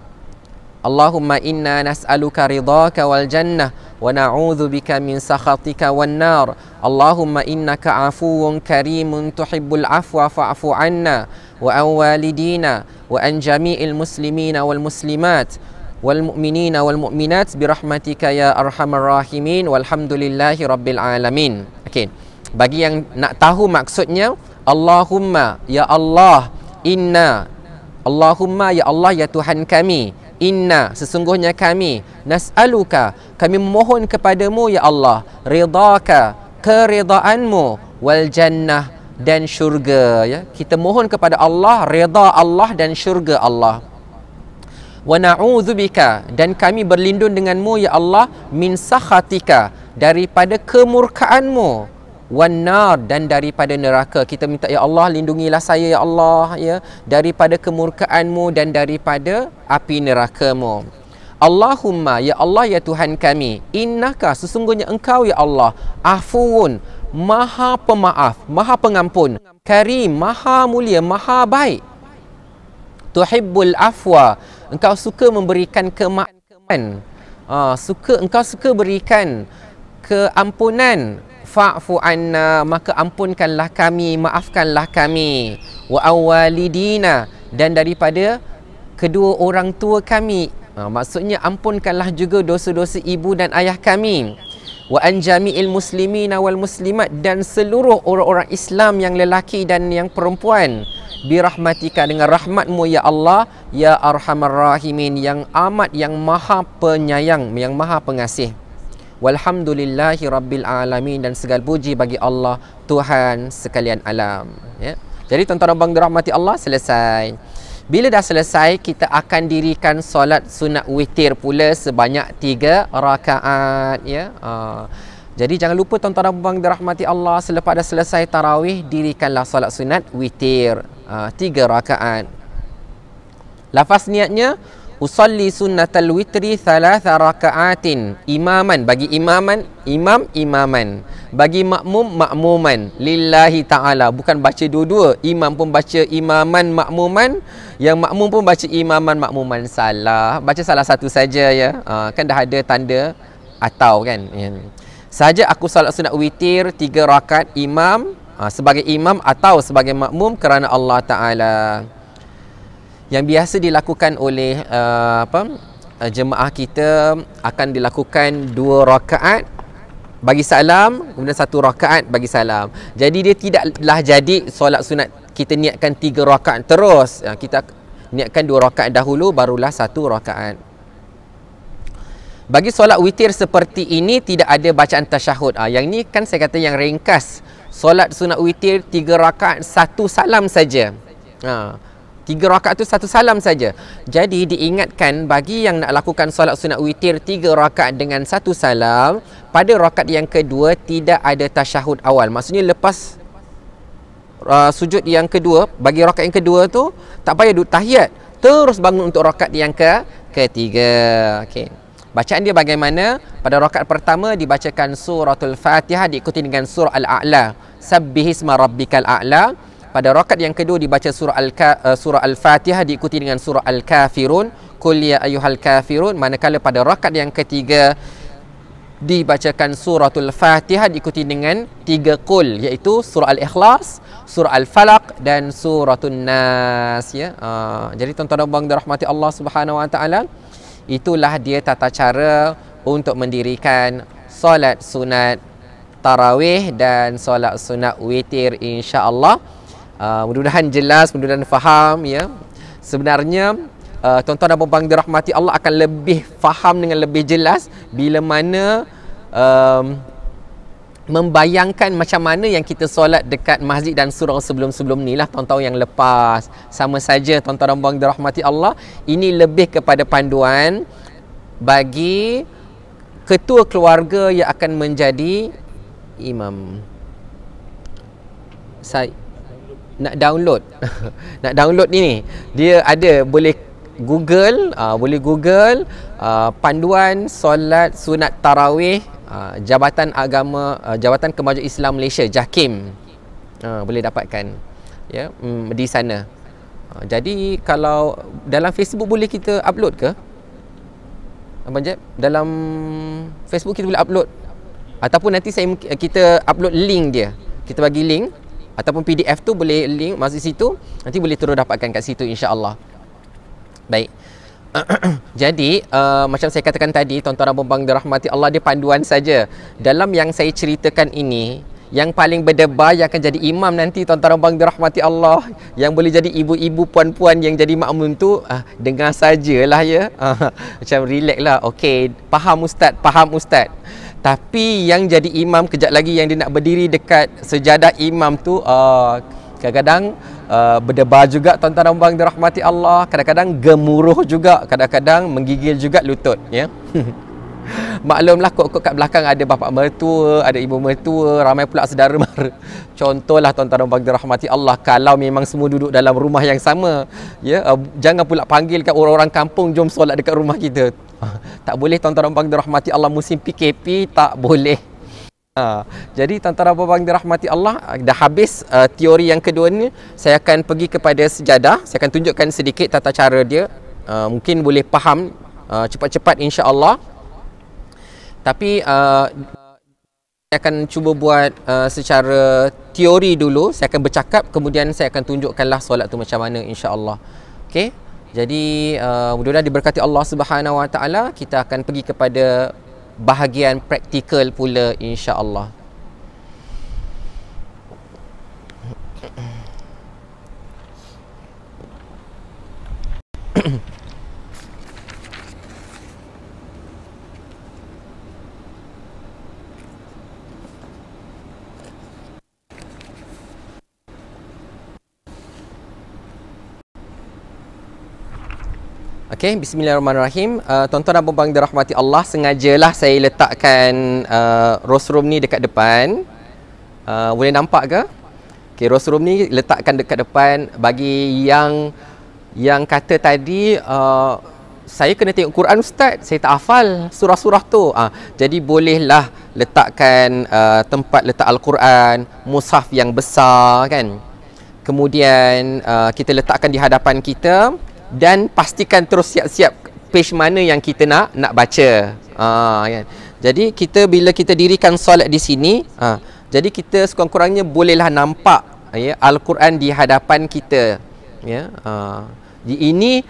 اللهم إنا نسألك رضاك والجنة ونعوذ بك من سخطك والنار اللهم إنك عفو كريم تحب العفو فاعف عنا وأن والدينا وأن جميع المسلمين والمسلمات والمؤمنين والمؤمنات برحمتك يا أرحم الراحمين والحمد لله رب العالمين okay. bagi yang nak tahu maksudnya Allahumma ya Allah inna Allahumma ya Allah ya Tuhan kami Inna sesungguhnya kami nas'aluka kami mohon kepadamu ya Allah ridaka keridaanmu wal jannah dan syurga ya kita mohon kepada Allah redha Allah dan syurga Allah wa na'udzubika dan kami berlindung denganmu ya Allah min sakhatika daripada kemurkaanmu wanar dan daripada neraka kita minta ya Allah lindungilah saya ya Allah ya daripada kemurkaanmu dan daripada api nerakamu Allahumma ya Allah ya Tuhan kami innaka sesungguhnya engkau ya Allah afuun maha pemaaf maha pengampun karim maha mulia maha baik tuhibbul afwa engkau suka memberikan kemaafan uh, ah, suka engkau suka berikan keampunan fa'fu anna maka ampunkanlah kami maafkanlah kami wa awalidina dan daripada kedua orang tua kami ha, maksudnya ampunkanlah juga dosa-dosa ibu dan ayah kami wa anjami'il muslimina wal muslimat dan seluruh orang-orang Islam yang lelaki dan yang perempuan birahmatika dengan rahmatmu ya Allah ya arhamar rahimin yang amat yang maha penyayang yang maha pengasih walhamdulillahi rabbil alamin dan segala puji bagi Allah Tuhan sekalian alam ya jadi tuan-tuan abang dirahmati Allah selesai bila dah selesai kita akan dirikan solat sunat witir pula sebanyak tiga rakaat ya uh. Jadi jangan lupa tuan-tuan dan dirahmati Allah selepas dah selesai tarawih dirikanlah solat sunat witir uh, tiga rakaat. Lafaz niatnya usalli sunnatal witri thalatha raka'atin imaman bagi imaman imam imaman bagi makmum makmuman lillahi taala bukan baca dua-dua imam pun baca imaman makmuman yang makmum pun baca imaman makmuman salah baca salah satu saja ya ha, kan dah ada tanda atau kan ya. saja aku salat sunat witir tiga rakaat imam ha, sebagai imam atau sebagai makmum kerana Allah taala yang biasa dilakukan oleh uh, apa uh, jemaah kita akan dilakukan dua rakaat bagi salam kemudian satu rakaat bagi salam jadi dia tidaklah jadi solat sunat kita niatkan tiga rakaat terus uh, kita niatkan dua rakaat dahulu barulah satu rakaat bagi solat witir seperti ini tidak ada bacaan tasyahud ah yang ni kan saya kata yang ringkas solat sunat witir tiga rakaat satu salam saja ha. Tiga rakaat tu satu salam saja. Jadi diingatkan bagi yang nak lakukan solat sunat witir tiga rakaat dengan satu salam, pada rakaat yang kedua tidak ada tasyahud awal. Maksudnya lepas uh, sujud yang kedua, bagi rakaat yang kedua tu tak payah duduk tahiyat. Terus bangun untuk rakaat yang ke ketiga. Okey. Bacaan dia bagaimana? Pada rakaat pertama dibacakan suratul Fatihah diikuti dengan surah Al-A'la. Sabbihisma rabbikal a'la. ala pada rakaat yang kedua dibaca surah al eh, surah al-fatihah diikuti dengan surah al-kafirun kul ya ayyuhal kafirun manakala pada rakaat yang ketiga dibacakan suratul fatihah diikuti dengan tiga kul, iaitu surah al-ikhlas surah al-falaq dan suratul nas ya uh, jadi tuan-tuan dan puan dirahmati Allah Subhanahu wa taala itulah dia tata cara untuk mendirikan solat sunat tarawih dan solat sunat witir insya-Allah Ah, mudah-mudahan jelas, mudah-mudahan faham ya. Sebenarnya uh, tuan-tuan dan puan-puan dirahmati Allah akan lebih faham dengan lebih jelas bila mana um, membayangkan macam mana yang kita solat dekat masjid dan surau sebelum-sebelum ni lah tuan-tuan yang lepas sama saja tuan-tuan dan puan dirahmati Allah ini lebih kepada panduan bagi ketua keluarga yang akan menjadi imam saya nak download nak download ni dia ada boleh google uh, boleh google uh, panduan solat sunat tarawih uh, jabatan agama uh, jabatan kemajuan Islam Malaysia JAKIM uh, boleh dapatkan ya yeah, mm, di sana uh, jadi kalau dalam Facebook boleh kita upload ke Abang Jeb dalam Facebook kita boleh upload ataupun nanti saya kita upload link dia kita bagi link ataupun PDF tu boleh link masuk situ nanti boleh terus dapatkan kat situ insya-Allah. Baik. Jadi uh, macam saya katakan tadi tuan-tuan dan dirahmati Allah dia panduan saja. Dalam yang saya ceritakan ini yang paling berdebar yang akan jadi imam nanti tuan-tuan dan dirahmati Allah yang boleh jadi ibu-ibu puan-puan yang jadi makmum tu uh, dengar sajalah ya. Uh, macam relax lah. Okey, faham ustaz, faham ustaz. Tapi yang jadi imam kejap lagi yang dia nak berdiri dekat sejadah imam tu ah, kadang-kadang uh, uh, berdebar juga tuan-tuan dan puan-puan Allah, kadang-kadang gemuruh juga, kadang-kadang menggigil juga lutut ya. Yeah? Maklumlah kot-kot kat belakang ada bapa mertua, ada ibu mertua, ramai pula saudara mara. Contohlah tuan-tuan dan puan-puan rahmati Allah kalau memang semua duduk dalam rumah yang sama, ya, uh, jangan pula panggilkan orang-orang kampung jom solat dekat rumah kita. tak boleh tuan-tuan dan puan-puan rahmati Allah musim PKP tak boleh. Ha. Jadi tuan-tuan dan puan-puan rahmati Allah dah habis uh, teori yang kedua ni, saya akan pergi kepada sejadah, saya akan tunjukkan sedikit tata cara dia. Uh, mungkin boleh faham uh, cepat-cepat insya-Allah tapi uh, saya akan cuba buat uh, secara teori dulu saya akan bercakap kemudian saya akan tunjukkanlah solat tu macam mana insya-Allah okey jadi uh, mudah-mudahan diberkati Allah Subhanahu Wa Taala kita akan pergi kepada bahagian praktikal pula insya-Allah mm Okay, bismillahirrahmanirrahim. Uh, tuan-tuan dan puan-puan dirahmati Allah, sengajalah saya letakkan uh, rose room ni dekat depan. Uh, boleh nampak ke? Okay, rose room ni letakkan dekat depan bagi yang yang kata tadi uh, saya kena tengok Quran Ustaz, saya tak hafal surah-surah tu. Uh, jadi bolehlah letakkan uh, tempat letak Al-Quran, mushaf yang besar kan. Kemudian uh, kita letakkan di hadapan kita dan pastikan terus siap-siap page mana yang kita nak nak baca. ha, kan. Jadi kita bila kita dirikan solat di sini, ha, jadi kita sekurang-kurangnya bolehlah nampak ya al-Quran di hadapan kita. Ya. Ha. Di ini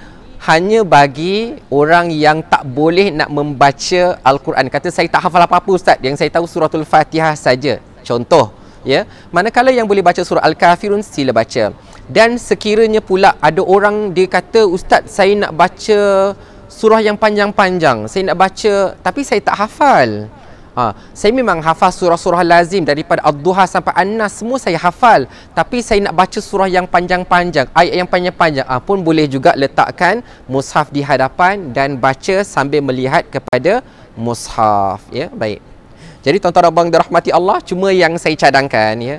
hanya bagi orang yang tak boleh nak membaca al-Quran. Kata saya tak hafal apa-apa ustaz, yang saya tahu suratul Fatihah saja. Contoh, ya manakala yang boleh baca surah al-kafirun sila baca dan sekiranya pula ada orang dia kata ustaz saya nak baca surah yang panjang-panjang saya nak baca tapi saya tak hafal ha, saya memang hafal surah-surah lazim daripada ad-duha sampai an-nas semua saya hafal tapi saya nak baca surah yang panjang-panjang ayat yang panjang-panjang ha, pun boleh juga letakkan mushaf di hadapan dan baca sambil melihat kepada mushaf ya baik jadi tuan-tuan abang dirahmati Allah, cuma yang saya cadangkan ya.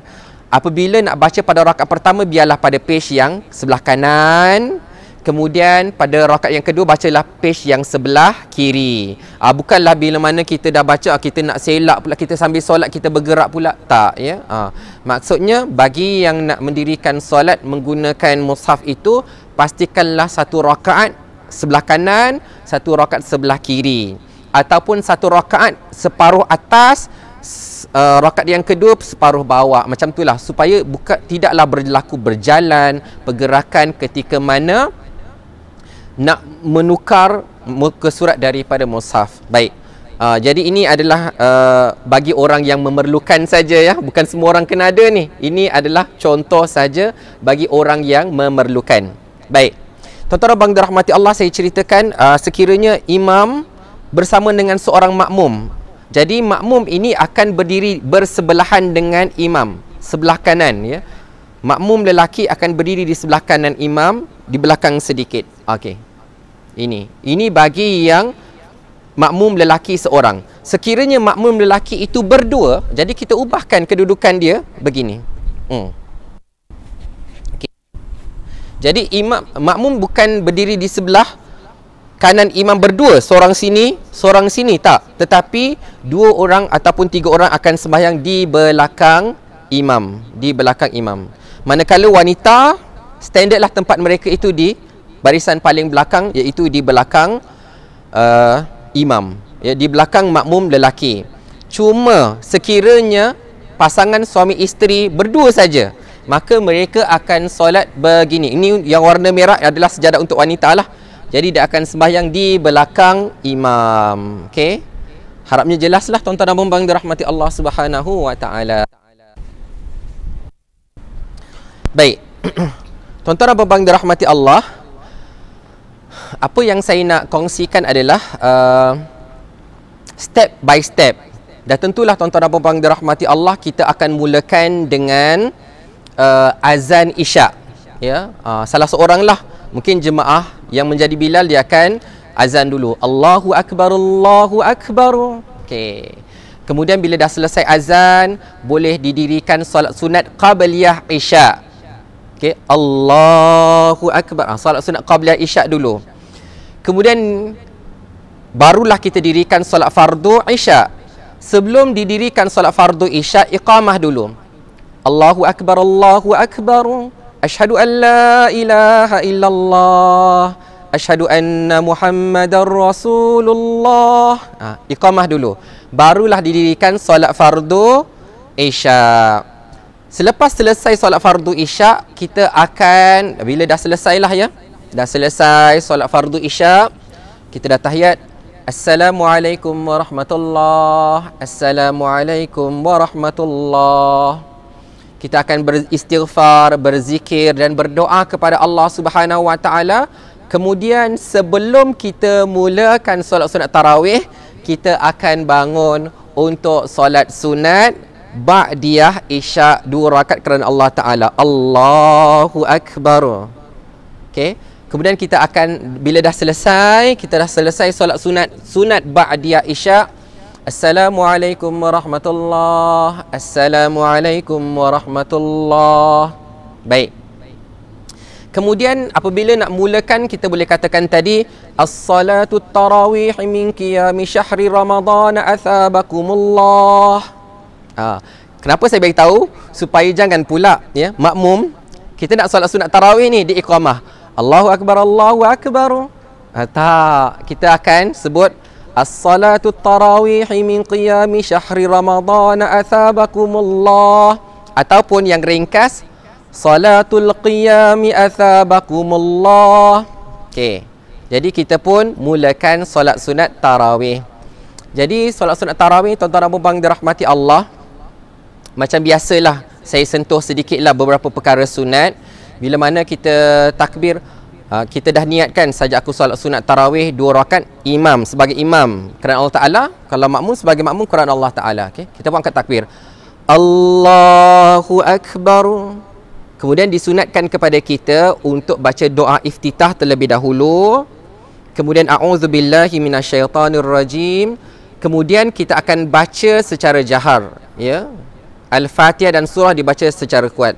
Apabila nak baca pada rakaat pertama biarlah pada page yang sebelah kanan. Kemudian pada rakaat yang kedua bacalah page yang sebelah kiri. Ah bukanlah bila mana kita dah baca ah, kita nak selak pula kita sambil solat kita bergerak pula tak ya. Ah maksudnya bagi yang nak mendirikan solat menggunakan mushaf itu pastikanlah satu rakaat sebelah kanan, satu rakaat sebelah kiri ataupun satu rakaat separuh atas uh, rakaat yang kedua separuh bawah macam itulah supaya buka tidaklah berlaku berjalan pergerakan ketika mana nak menukar muka surat daripada musaf baik uh, jadi ini adalah uh, bagi orang yang memerlukan saja ya bukan semua orang kena ada ni ini adalah contoh saja bagi orang yang memerlukan baik Tuan-tuan dan rahmati Allah saya ceritakan uh, sekiranya imam bersama dengan seorang makmum. Jadi makmum ini akan berdiri bersebelahan dengan imam sebelah kanan ya. Makmum lelaki akan berdiri di sebelah kanan imam di belakang sedikit. Okey. Ini. Ini bagi yang makmum lelaki seorang. Sekiranya makmum lelaki itu berdua, jadi kita ubahkan kedudukan dia begini. Hmm. Okay. Jadi imam makmum bukan berdiri di sebelah kanan imam berdua seorang sini seorang sini tak tetapi dua orang ataupun tiga orang akan sembahyang di belakang imam di belakang imam manakala wanita standardlah tempat mereka itu di barisan paling belakang iaitu di belakang uh, imam ya di belakang makmum lelaki cuma sekiranya pasangan suami isteri berdua saja maka mereka akan solat begini ini yang warna merah adalah sejadah untuk wanita lah jadi dia akan sembahyang di belakang imam. Okey. Harapnya jelaslah tuan-tuan dan puan-puan dirahmati Allah Subhanahu wa taala. Baik. tuan-tuan dan puan-puan dirahmati Allah. Apa yang saya nak kongsikan adalah uh, step by step. Dah tentulah tuan-tuan dan puan-puan dirahmati Allah, kita akan mulakan dengan uh, azan Isyak. Ya, uh, salah seoranglah mungkin jemaah yang menjadi Bilal dia akan azan dulu. Allahu akbar, Allahu akbar. Okey. Kemudian bila dah selesai azan, boleh didirikan solat sunat qabliyah Isya. Okey, Allahu akbar. Ah, solat sunat qabliyah Isya dulu. Kemudian barulah kita dirikan solat fardu Isya. Sebelum didirikan solat fardu Isya, iqamah dulu. Allahu akbar, Allahu akbar. Ashadu an la ilaha illallah Ashadu anna muhammadan rasulullah ha, Iqamah dulu Barulah didirikan solat fardu isya. Selepas selesai solat fardu isya, Kita akan Bila dah selesai lah ya Dah selesai solat fardu isya, Kita dah tahiyat Assalamualaikum warahmatullahi Assalamualaikum warahmatullahi kita akan beristighfar, berzikir dan berdoa kepada Allah Subhanahu Wa Taala. Kemudian sebelum kita mulakan solat sunat tarawih, kita akan bangun untuk solat sunat ba'diyah isyak dua rakaat kerana Allah Taala. Allahu akbar. Okey. Kemudian kita akan bila dah selesai, kita dah selesai solat sunat sunat ba'diyah isyak Assalamualaikum warahmatullahi Assalamualaikum warahmatullahi Baik Kemudian apabila nak mulakan kita boleh katakan tadi As-salatu tarawih min qiyami syahri ramadhan athabakumullah ha. Kenapa saya tahu Supaya jangan pula ya, makmum Kita nak solat sunat tarawih ni di ikramah Allahu Akbar, Allahu Akbar ha, Tak, kita akan sebut الصلاة التراويح من قيام شهر رمضان أثابكم الله ataupun yang ringkas salatul qiyam athabakumullah okey jadi kita pun mulakan solat sunat tarawih jadi solat sunat tarawih tuan-tuan dan puan dirahmati Allah macam biasalah saya sentuh sedikitlah beberapa perkara sunat bila mana kita takbir Ha, kita dah niatkan saja aku solat sunat tarawih dua rakaat imam sebagai imam kerana Allah Taala kalau makmum sebagai makmum kerana Allah Taala okey kita buat angkat takbir Allahu akbar kemudian disunatkan kepada kita untuk baca doa iftitah terlebih dahulu kemudian auzubillahi minasyaitonirrajim kemudian kita akan baca secara jahar ya Al-Fatihah dan surah dibaca secara kuat.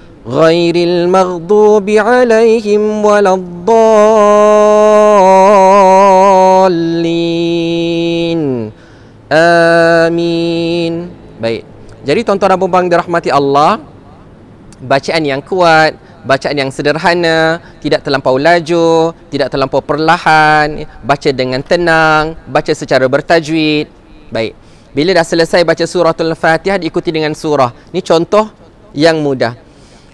غير المغضوب عليهم ولا الضالين آمين Baik. Jadi tuan-tuan dan puan-puan dirahmati Allah, bacaan yang kuat, bacaan yang sederhana, tidak terlampau laju, tidak terlampau perlahan, baca dengan tenang, baca secara bertajwid. Baik. Bila dah selesai baca surah Al-Fatihah diikuti dengan surah. Ni contoh yang mudah.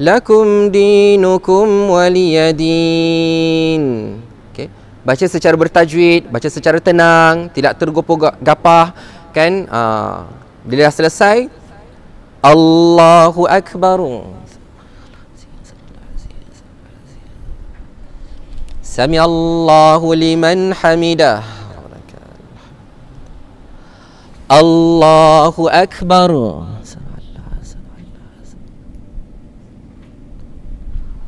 lakum dinukum waliyadin. Okay. Baca secara bertajwid, baca secara tenang, tidak tergopoh-gapah kan? Aa, ah, bila dah selesai Allahu akbar. Sami Allahu liman hamidah. Allahu akbar. Allahu akbar.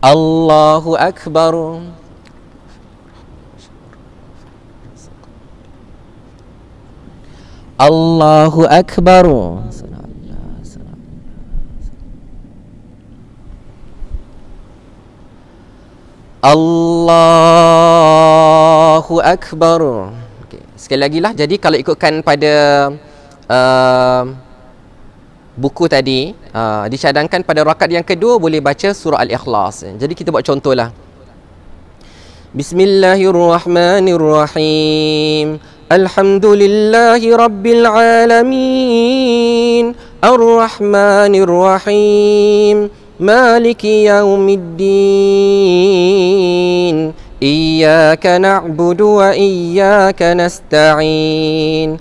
Allahu Akbar. Allahu Akbar. Allahu Akbar Sekali lagi lah Jadi kalau ikutkan pada uh, buku tadi uh, dicadangkan pada rakaat yang kedua boleh baca surah al-ikhlas jadi kita buat contohlah bismillahirrahmanirrahim alhamdulillahirabbilalamin arrahmanirrahim maliki yaumiddin iyyaka na'budu wa iyyaka nasta'in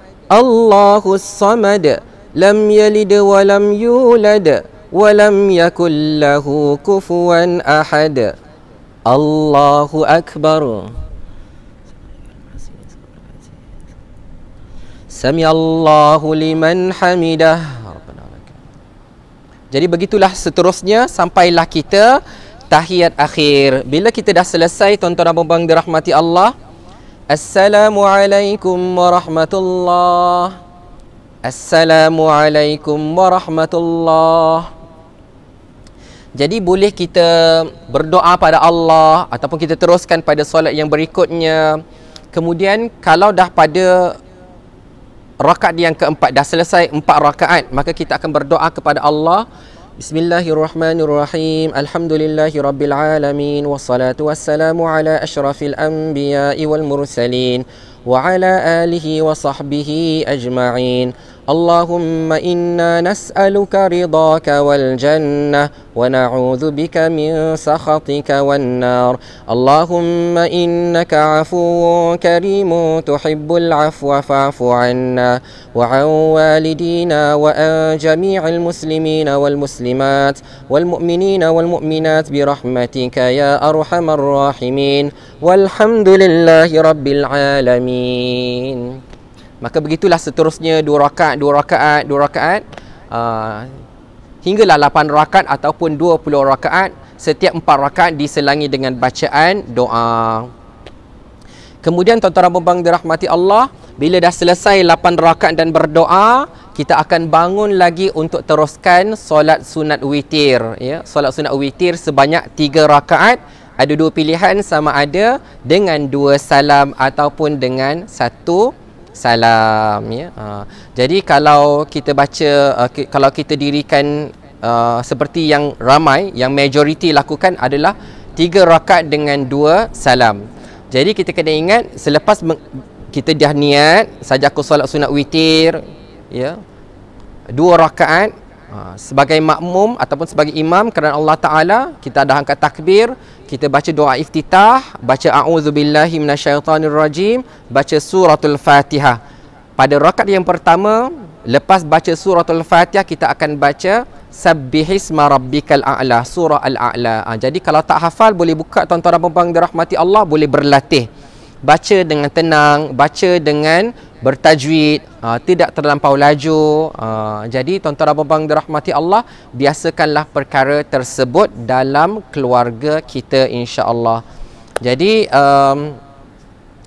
Allahu samad Lam yalid wa lam yulad Wa lam yakul lahu kufuan ahad Allahu akbar Sami Allahu liman hamidah jadi begitulah seterusnya sampailah kita tahiyat akhir. Bila kita dah selesai tuan-tuan dan puan-puan dirahmati Allah, Assalamualaikum warahmatullah. Assalamualaikum warahmatullah. Jadi boleh kita berdoa pada Allah ataupun kita teruskan pada solat yang berikutnya. Kemudian kalau dah pada rakaat yang keempat dah selesai empat rakaat maka kita akan berdoa kepada Allah بسم الله الرحمن الرحيم الحمد لله رب العالمين والصلاة والسلام على أشرف الأنبياء والمرسلين وعلى آله وصحبه أجمعين اللهم إنا نسألك رضاك والجنة ونعوذ بك من سخطك والنار اللهم إنك عفو كريم تحب العفو فاعف عنا وعن والدينا وعن جميع المسلمين والمسلمات والمؤمنين والمؤمنات برحمتك يا أرحم الراحمين والحمد لله رب العالمين Maka begitulah seterusnya dua rakaat, dua rakaat, dua rakaat. Uh, hinggalah lapan rakaat ataupun dua puluh rakaat. Setiap empat rakaat diselangi dengan bacaan doa. Kemudian tuan-tuan dan puan-puan dirahmati Allah, bila dah selesai lapan rakaat dan berdoa, kita akan bangun lagi untuk teruskan solat sunat witir, ya. Solat sunat witir sebanyak tiga rakaat. Ada dua pilihan sama ada dengan dua salam ataupun dengan satu salam ya uh, jadi kalau kita baca uh, kalau kita dirikan uh, seperti yang ramai yang majoriti lakukan adalah tiga rakaat dengan dua salam jadi kita kena ingat selepas kita dah niat sajaku solat sunat witir ya dua rakaat sebagai makmum ataupun sebagai imam kerana Allah Ta'ala kita dah angkat takbir kita baca doa iftitah, baca a'udzubillahi minasyaitonirrajim, baca suratul Fatihah. Pada rakaat yang pertama, lepas baca suratul Fatihah kita akan baca subbihisma rabbikal a'la, surah al-a'la. Ha, jadi kalau tak hafal boleh buka tuan-tuan dirahmati Allah, boleh berlatih. Baca dengan tenang, baca dengan bertajwid, uh, tidak terlampau laju. Uh, jadi tuan-tuan dan puan-puan dirahmati Allah, biasakanlah perkara tersebut dalam keluarga kita insya-Allah. Jadi um,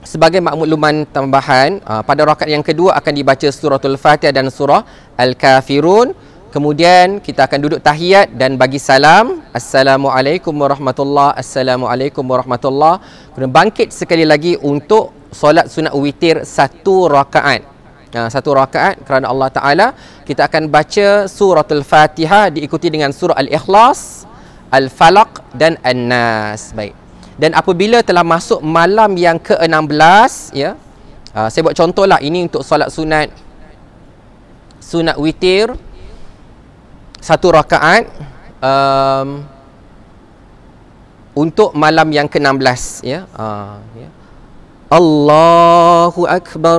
sebagai makmuluman tambahan, ah, pada rakaat yang kedua akan dibaca surah Al-Fatihah dan surah Al-Kafirun. Kemudian kita akan duduk tahiyat dan bagi salam. Assalamualaikum warahmatullahi Assalamualaikum warahmatullahi Kemudian bangkit sekali lagi untuk solat sunat witir satu rakaat. Ha, satu rakaat kerana Allah Ta'ala. Kita akan baca surah Al-Fatihah diikuti dengan surah Al-Ikhlas, Al-Falaq dan An-Nas. Baik. Dan apabila telah masuk malam yang ke-16, ya, ha, saya buat contohlah ini untuk solat sunat sunat witir satu rakaat um, untuk malam yang ke-16 ya. Uh, ya. Yeah. Allahu Akbar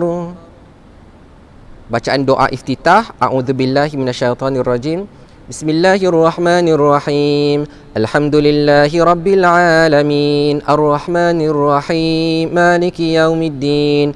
Bacaan doa iftitah A'udzubillahi minasyaitonirrajim Bismillahirrahmanirrahim Alhamdulillahi Rabbil Alamin Ar-Rahmanirrahim Maliki Yawmiddin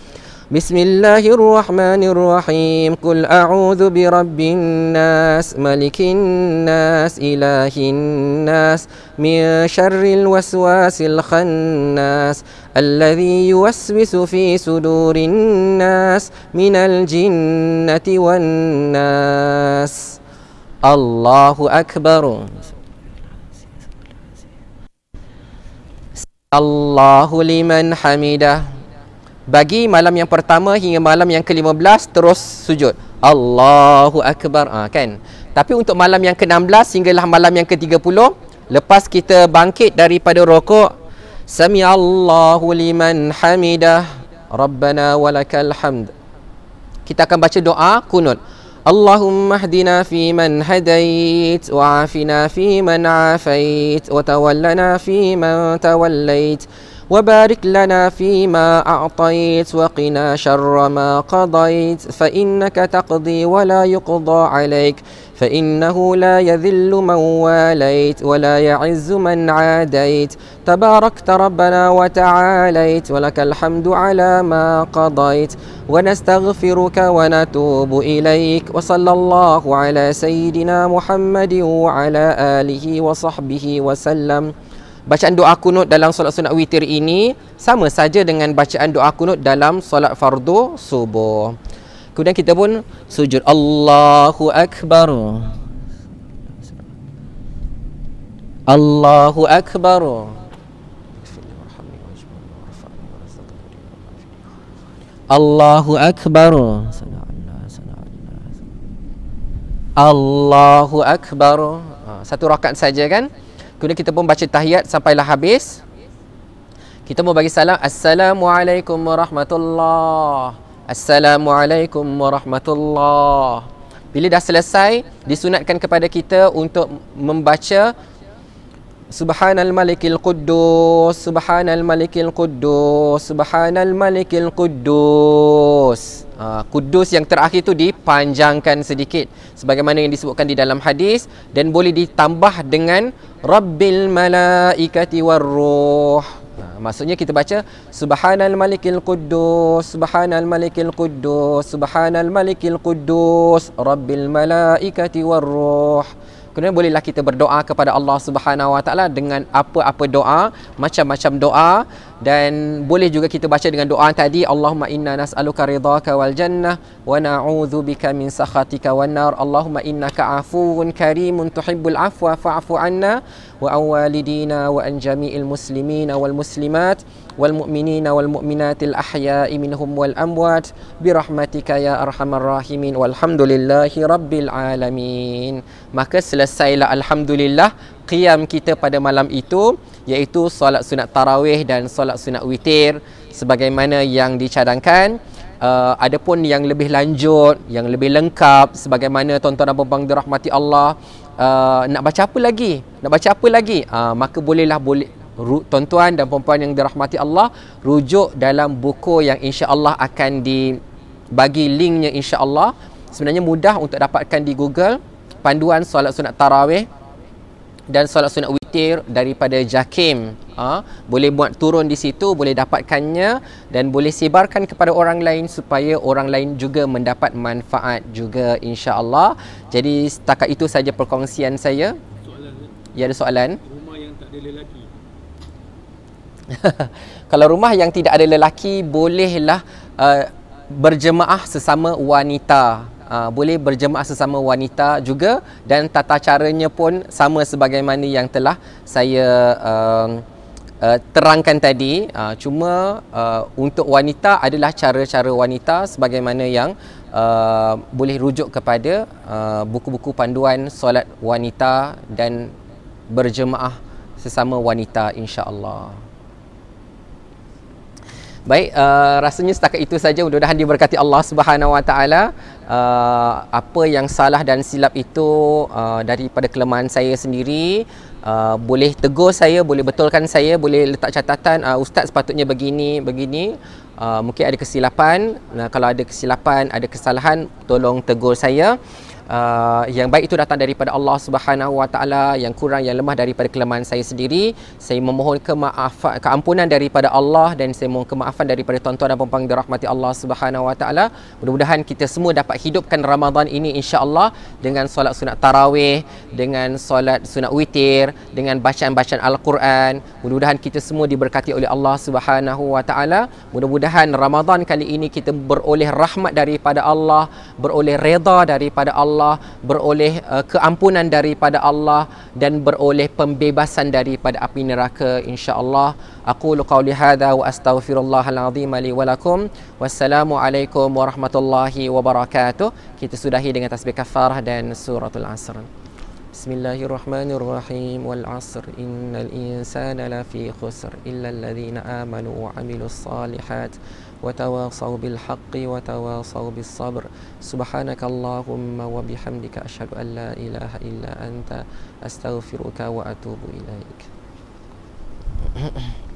بسم الله الرحمن الرحيم قل أعوذ برب الناس ملك الناس إله الناس من شر الوسواس الخناس الذي يوسوس في صدور الناس من الجنة والناس الله أكبر الله لمن حمده bagi malam yang pertama hingga malam yang ke-15 terus sujud. Allahu akbar. ha, kan. Tapi untuk malam yang ke-16 hinggalah malam yang ke-30 lepas kita bangkit daripada rokok sami Allahu liman hamidah. Rabbana walakal hamd. Kita akan baca doa kunut. Allahumma hadina fi man hadait wa afina fi man afait wa tawallana fi man tawallait. وبارك لنا فيما أعطيت وقنا شر ما قضيت فإنك تقضي ولا يقضى عليك فإنه لا يذل من واليت ولا يعز من عاديت تباركت ربنا وتعاليت ولك الحمد على ما قضيت ونستغفرك ونتوب إليك وصلى الله على سيدنا محمد وعلى آله وصحبه وسلم bacaan doa kunut dalam solat sunat witir ini sama saja dengan bacaan doa kunut dalam solat fardu subuh. Kemudian kita pun sujud Allahu Akbar. Allahu Akbar. Allahu Akbar. Allahu Akbar. Ah, satu rakaat saja kan? Kemudian kita pun baca tahiyat sampailah habis. Kita mau bagi salam. Assalamualaikum warahmatullahi Assalamualaikum warahmatullahi Bila dah selesai, disunatkan kepada kita untuk membaca subhanal malikil القدوس subhanal malikil القدوس subhanal malikil القدوس Uh, kudus yang terakhir tu dipanjangkan sedikit sebagaimana yang disebutkan di dalam hadis dan boleh ditambah dengan rabbil malaikati warruh ha, maksudnya kita baca subhanal malikil quddus subhanal malikil quddus subhanal malikil quddus rabbil malaikati warruh kemudian bolehlah kita berdoa kepada Allah Subhanahu Wa Taala dengan apa-apa doa, macam-macam doa dan boleh juga kita baca dengan doa tadi Allahumma inna nas'aluka ridhaka wal jannah wa na'udzu bika min sakhatika wan nar Allahumma innaka afuwun karimun tuhibbul afwa fa'fu anna wa awalidina wa an jami'il muslimina wal muslimat والمؤمنين والمؤمنات الأحياء منهم والأموات برحمتك يا أرحم الراحمين والحمد لله رب العالمين maka selesailah alhamdulillah qiyam kita pada malam itu iaitu solat sunat tarawih dan solat sunat witir sebagaimana yang dicadangkan Uh, ada pun yang lebih lanjut, yang lebih lengkap sebagaimana tuan-tuan dan puan dirahmati Allah uh, nak baca apa lagi? Nak baca apa lagi? Uh, maka bolehlah boleh tuan-tuan dan puan-puan yang dirahmati Allah rujuk dalam buku yang insya-Allah akan dibagi linknya insya-Allah sebenarnya mudah untuk dapatkan di Google panduan solat sunat tarawih dan solat sunat witir daripada Jakim ha? boleh buat turun di situ boleh dapatkannya dan boleh sebarkan kepada orang lain supaya orang lain juga mendapat manfaat juga insya-Allah jadi setakat itu saja perkongsian saya ya ada soalan rumah yang tak ada lelaki kalau rumah yang tidak ada lelaki bolehlah uh, berjemaah sesama wanita Uh, boleh berjemaah sesama wanita juga dan tata caranya pun sama sebagaimana yang telah saya uh, uh, terangkan tadi uh, cuma uh, untuk wanita adalah cara-cara wanita sebagaimana yang uh, boleh rujuk kepada uh, buku-buku panduan solat wanita dan berjemaah sesama wanita insya-Allah Baik, uh, rasanya setakat itu saja mudah-mudahan diberkati Allah Subhanahu Wa Taala. Uh, apa yang salah dan silap itu uh, daripada kelemahan saya sendiri, uh, boleh tegur saya, boleh betulkan saya, boleh letak catatan uh, ustaz sepatutnya begini, begini. Uh, mungkin ada kesilapan. Nah, kalau ada kesilapan, ada kesalahan, tolong tegur saya uh, yang baik itu datang daripada Allah Subhanahu Wa Taala yang kurang yang lemah daripada kelemahan saya sendiri saya memohon kemaafan keampunan daripada Allah dan saya mohon kemaafan daripada tuan-tuan dan puan-puan dirahmati Allah Subhanahu Wa Taala mudah-mudahan kita semua dapat hidupkan Ramadan ini insya-Allah dengan solat sunat tarawih dengan solat sunat witir dengan bacaan-bacaan al-Quran mudah-mudahan kita semua diberkati oleh Allah Subhanahu Wa Taala mudah-mudahan Ramadan kali ini kita beroleh rahmat daripada Allah beroleh redha daripada Allah Allah beroleh uh, keampunan daripada Allah dan beroleh pembebasan daripada api neraka insya-Allah aku qauli lihada. wa astaghfirullahal azim li wa lakum wassalamualaikum warahmatullahi wabarakatuh kita sudahi dengan tasbih kafarah dan suratul asr Bismillahirrahmanirrahim. الله الرحمن الرحيم والعصر إن الإنسان لفي خسر إلا الذين آمنوا وعملوا الصالحات وتواصوا بالحق وتواصوا بالصبر سبحانك اللهم وبحمدك أشهد أن لا إله إلا أنت أستغفرك وأتوب إليك